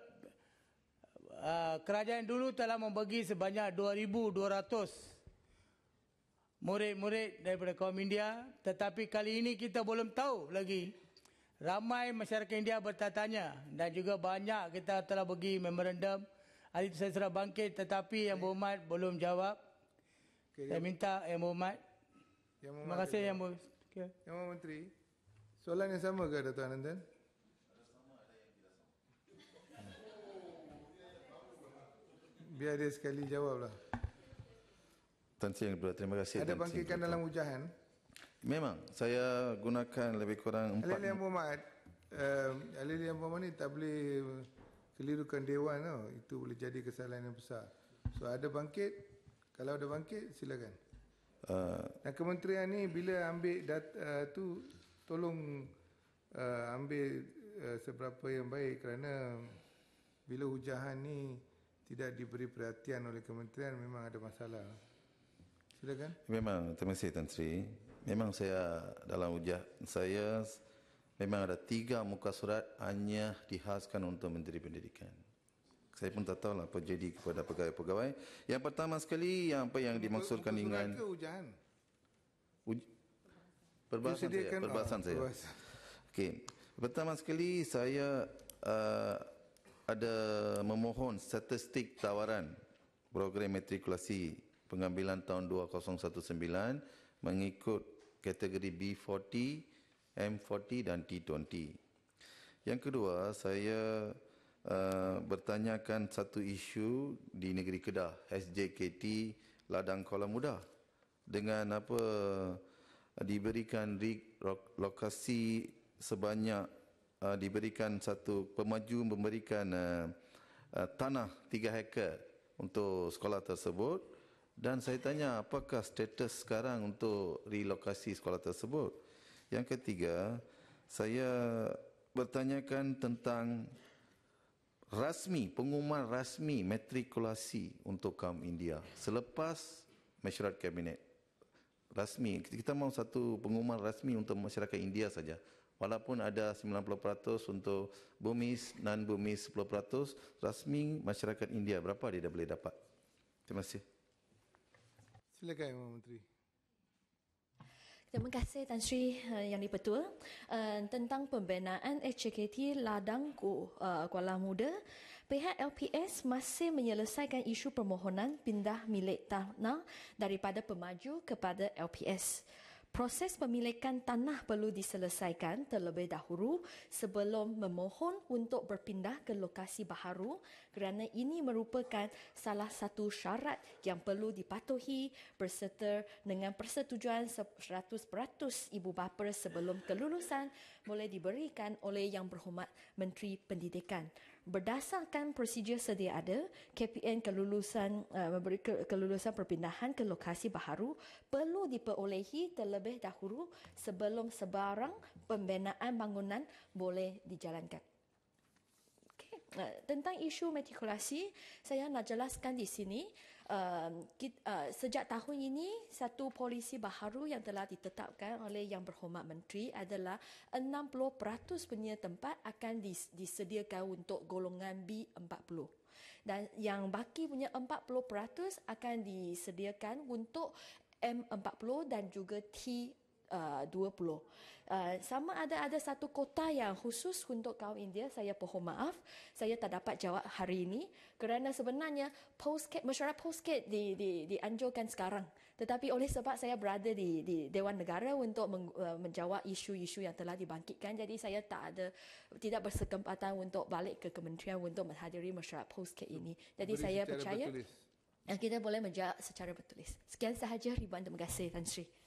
kerajaan dulu telah membagi sebanyak 2,200 murid-murid daripada kaum India. Tetapi kali ini kita belum tahu lagi ramai masyarakat India bertanya dan juga banyak kita telah bagi memorandum Ahli saya sudah bangkit tetapi Yang Berhormat belum jawab. Okay, saya minta Yang Berhormat. Yang Terima kasih Yang Berhormat. Yang Berhormat Menteri. Soalan yang sama ke Dato' Anandan? Biar dia sekali jawablah. Tuan Sri Yang Berhormat, terima kasih. Ada bangkitkan dalam ujahan? Memang, saya gunakan lebih kurang empat... Eh, Alil Yang Berhormat, uh, Yang Berhormat ni tak boleh kelirukan dewan tau itu boleh jadi kesalahan yang besar so ada bangkit kalau ada bangkit silakan uh, dan kementerian ni bila ambil data uh, tu tolong uh, ambil uh, seberapa yang baik kerana bila hujahan ni tidak diberi perhatian oleh kementerian memang ada masalah silakan memang terima kasih Tan Sri memang saya dalam hujah saya memang ada tiga muka surat hanya dihaskan untuk Menteri Pendidikan. Saya pun tak tahu lah apa jadi kepada pegawai-pegawai. Yang pertama sekali, yang apa yang dimaksudkan muka dengan... Ke hujan? Uj... Perbahasan saya. Kan? Perbahasan oh, saya. Okay. Pertama sekali, saya uh, ada memohon statistik tawaran program matrikulasi pengambilan tahun 2019 mengikut kategori B40 M40 dan T20. Yang kedua, saya uh, bertanyakan satu isu di negeri Kedah, SJKT Ladang Kuala Muda dengan apa uh, diberikan rig lokasi sebanyak uh, diberikan satu pemaju memberikan uh, uh, tanah 3 hektar untuk sekolah tersebut dan saya tanya apakah status sekarang untuk relokasi sekolah tersebut yang ketiga, saya bertanyakan tentang rasmi, pengumuman rasmi matrikulasi untuk kaum India selepas mesyuarat kabinet. Rasmi, kita mahu satu pengumuman rasmi untuk masyarakat India saja. Walaupun ada 90% untuk bumi, non-bumi 10%, rasmi masyarakat India berapa dia boleh dapat? Terima kasih. Silakan, Imam Menteri. Terima kasih Tan Sri eh, yang dipertua uh, tentang pembinaan HKT Ladang eh, Kuala Muda. Pihak LPS masih menyelesaikan isu permohonan pindah milik tanah daripada pemaju kepada LPS proses pemilikan tanah perlu diselesaikan terlebih dahulu sebelum memohon untuk berpindah ke lokasi baharu kerana ini merupakan salah satu syarat yang perlu dipatuhi berserta dengan persetujuan 100% ibu bapa sebelum kelulusan boleh diberikan oleh Yang Berhormat Menteri Pendidikan berdasarkan prosedur sedia ada KPN kelulusan uh, kelulusan perpindahan ke lokasi baharu perlu diperolehi terlebih dahulu sebelum sebarang pembinaan bangunan boleh dijalankan. Eh, tentang isu matrikulasi, saya nak jelaskan di sini. Uh, ehm, kita, uh, eh, sejak tahun ini, satu polisi baharu yang telah ditetapkan oleh Yang Berhormat Menteri adalah 60% punya tempat akan dis- disediakan untuk golongan B40. Dan yang baki punya 40% akan disediakan untuk M40 dan juga T40 uh, 20. Uh, sama ada ada satu kota yang khusus untuk kaum India, saya pohon maaf, saya tak dapat jawab hari ini kerana sebenarnya postcard mesyuarat postcard di di dianjurkan sekarang. Tetapi oleh sebab saya berada di di Dewan Negara untuk meng, uh, menjawab isu-isu yang telah dibangkitkan, jadi saya tak ada tidak bersekempatan untuk balik ke kementerian untuk menghadiri mesyuarat postcard ini. Jadi Beri saya percaya betulis. Yang kita boleh menjawab secara bertulis. Sekian sahaja ribuan terima kasih Tan Sri.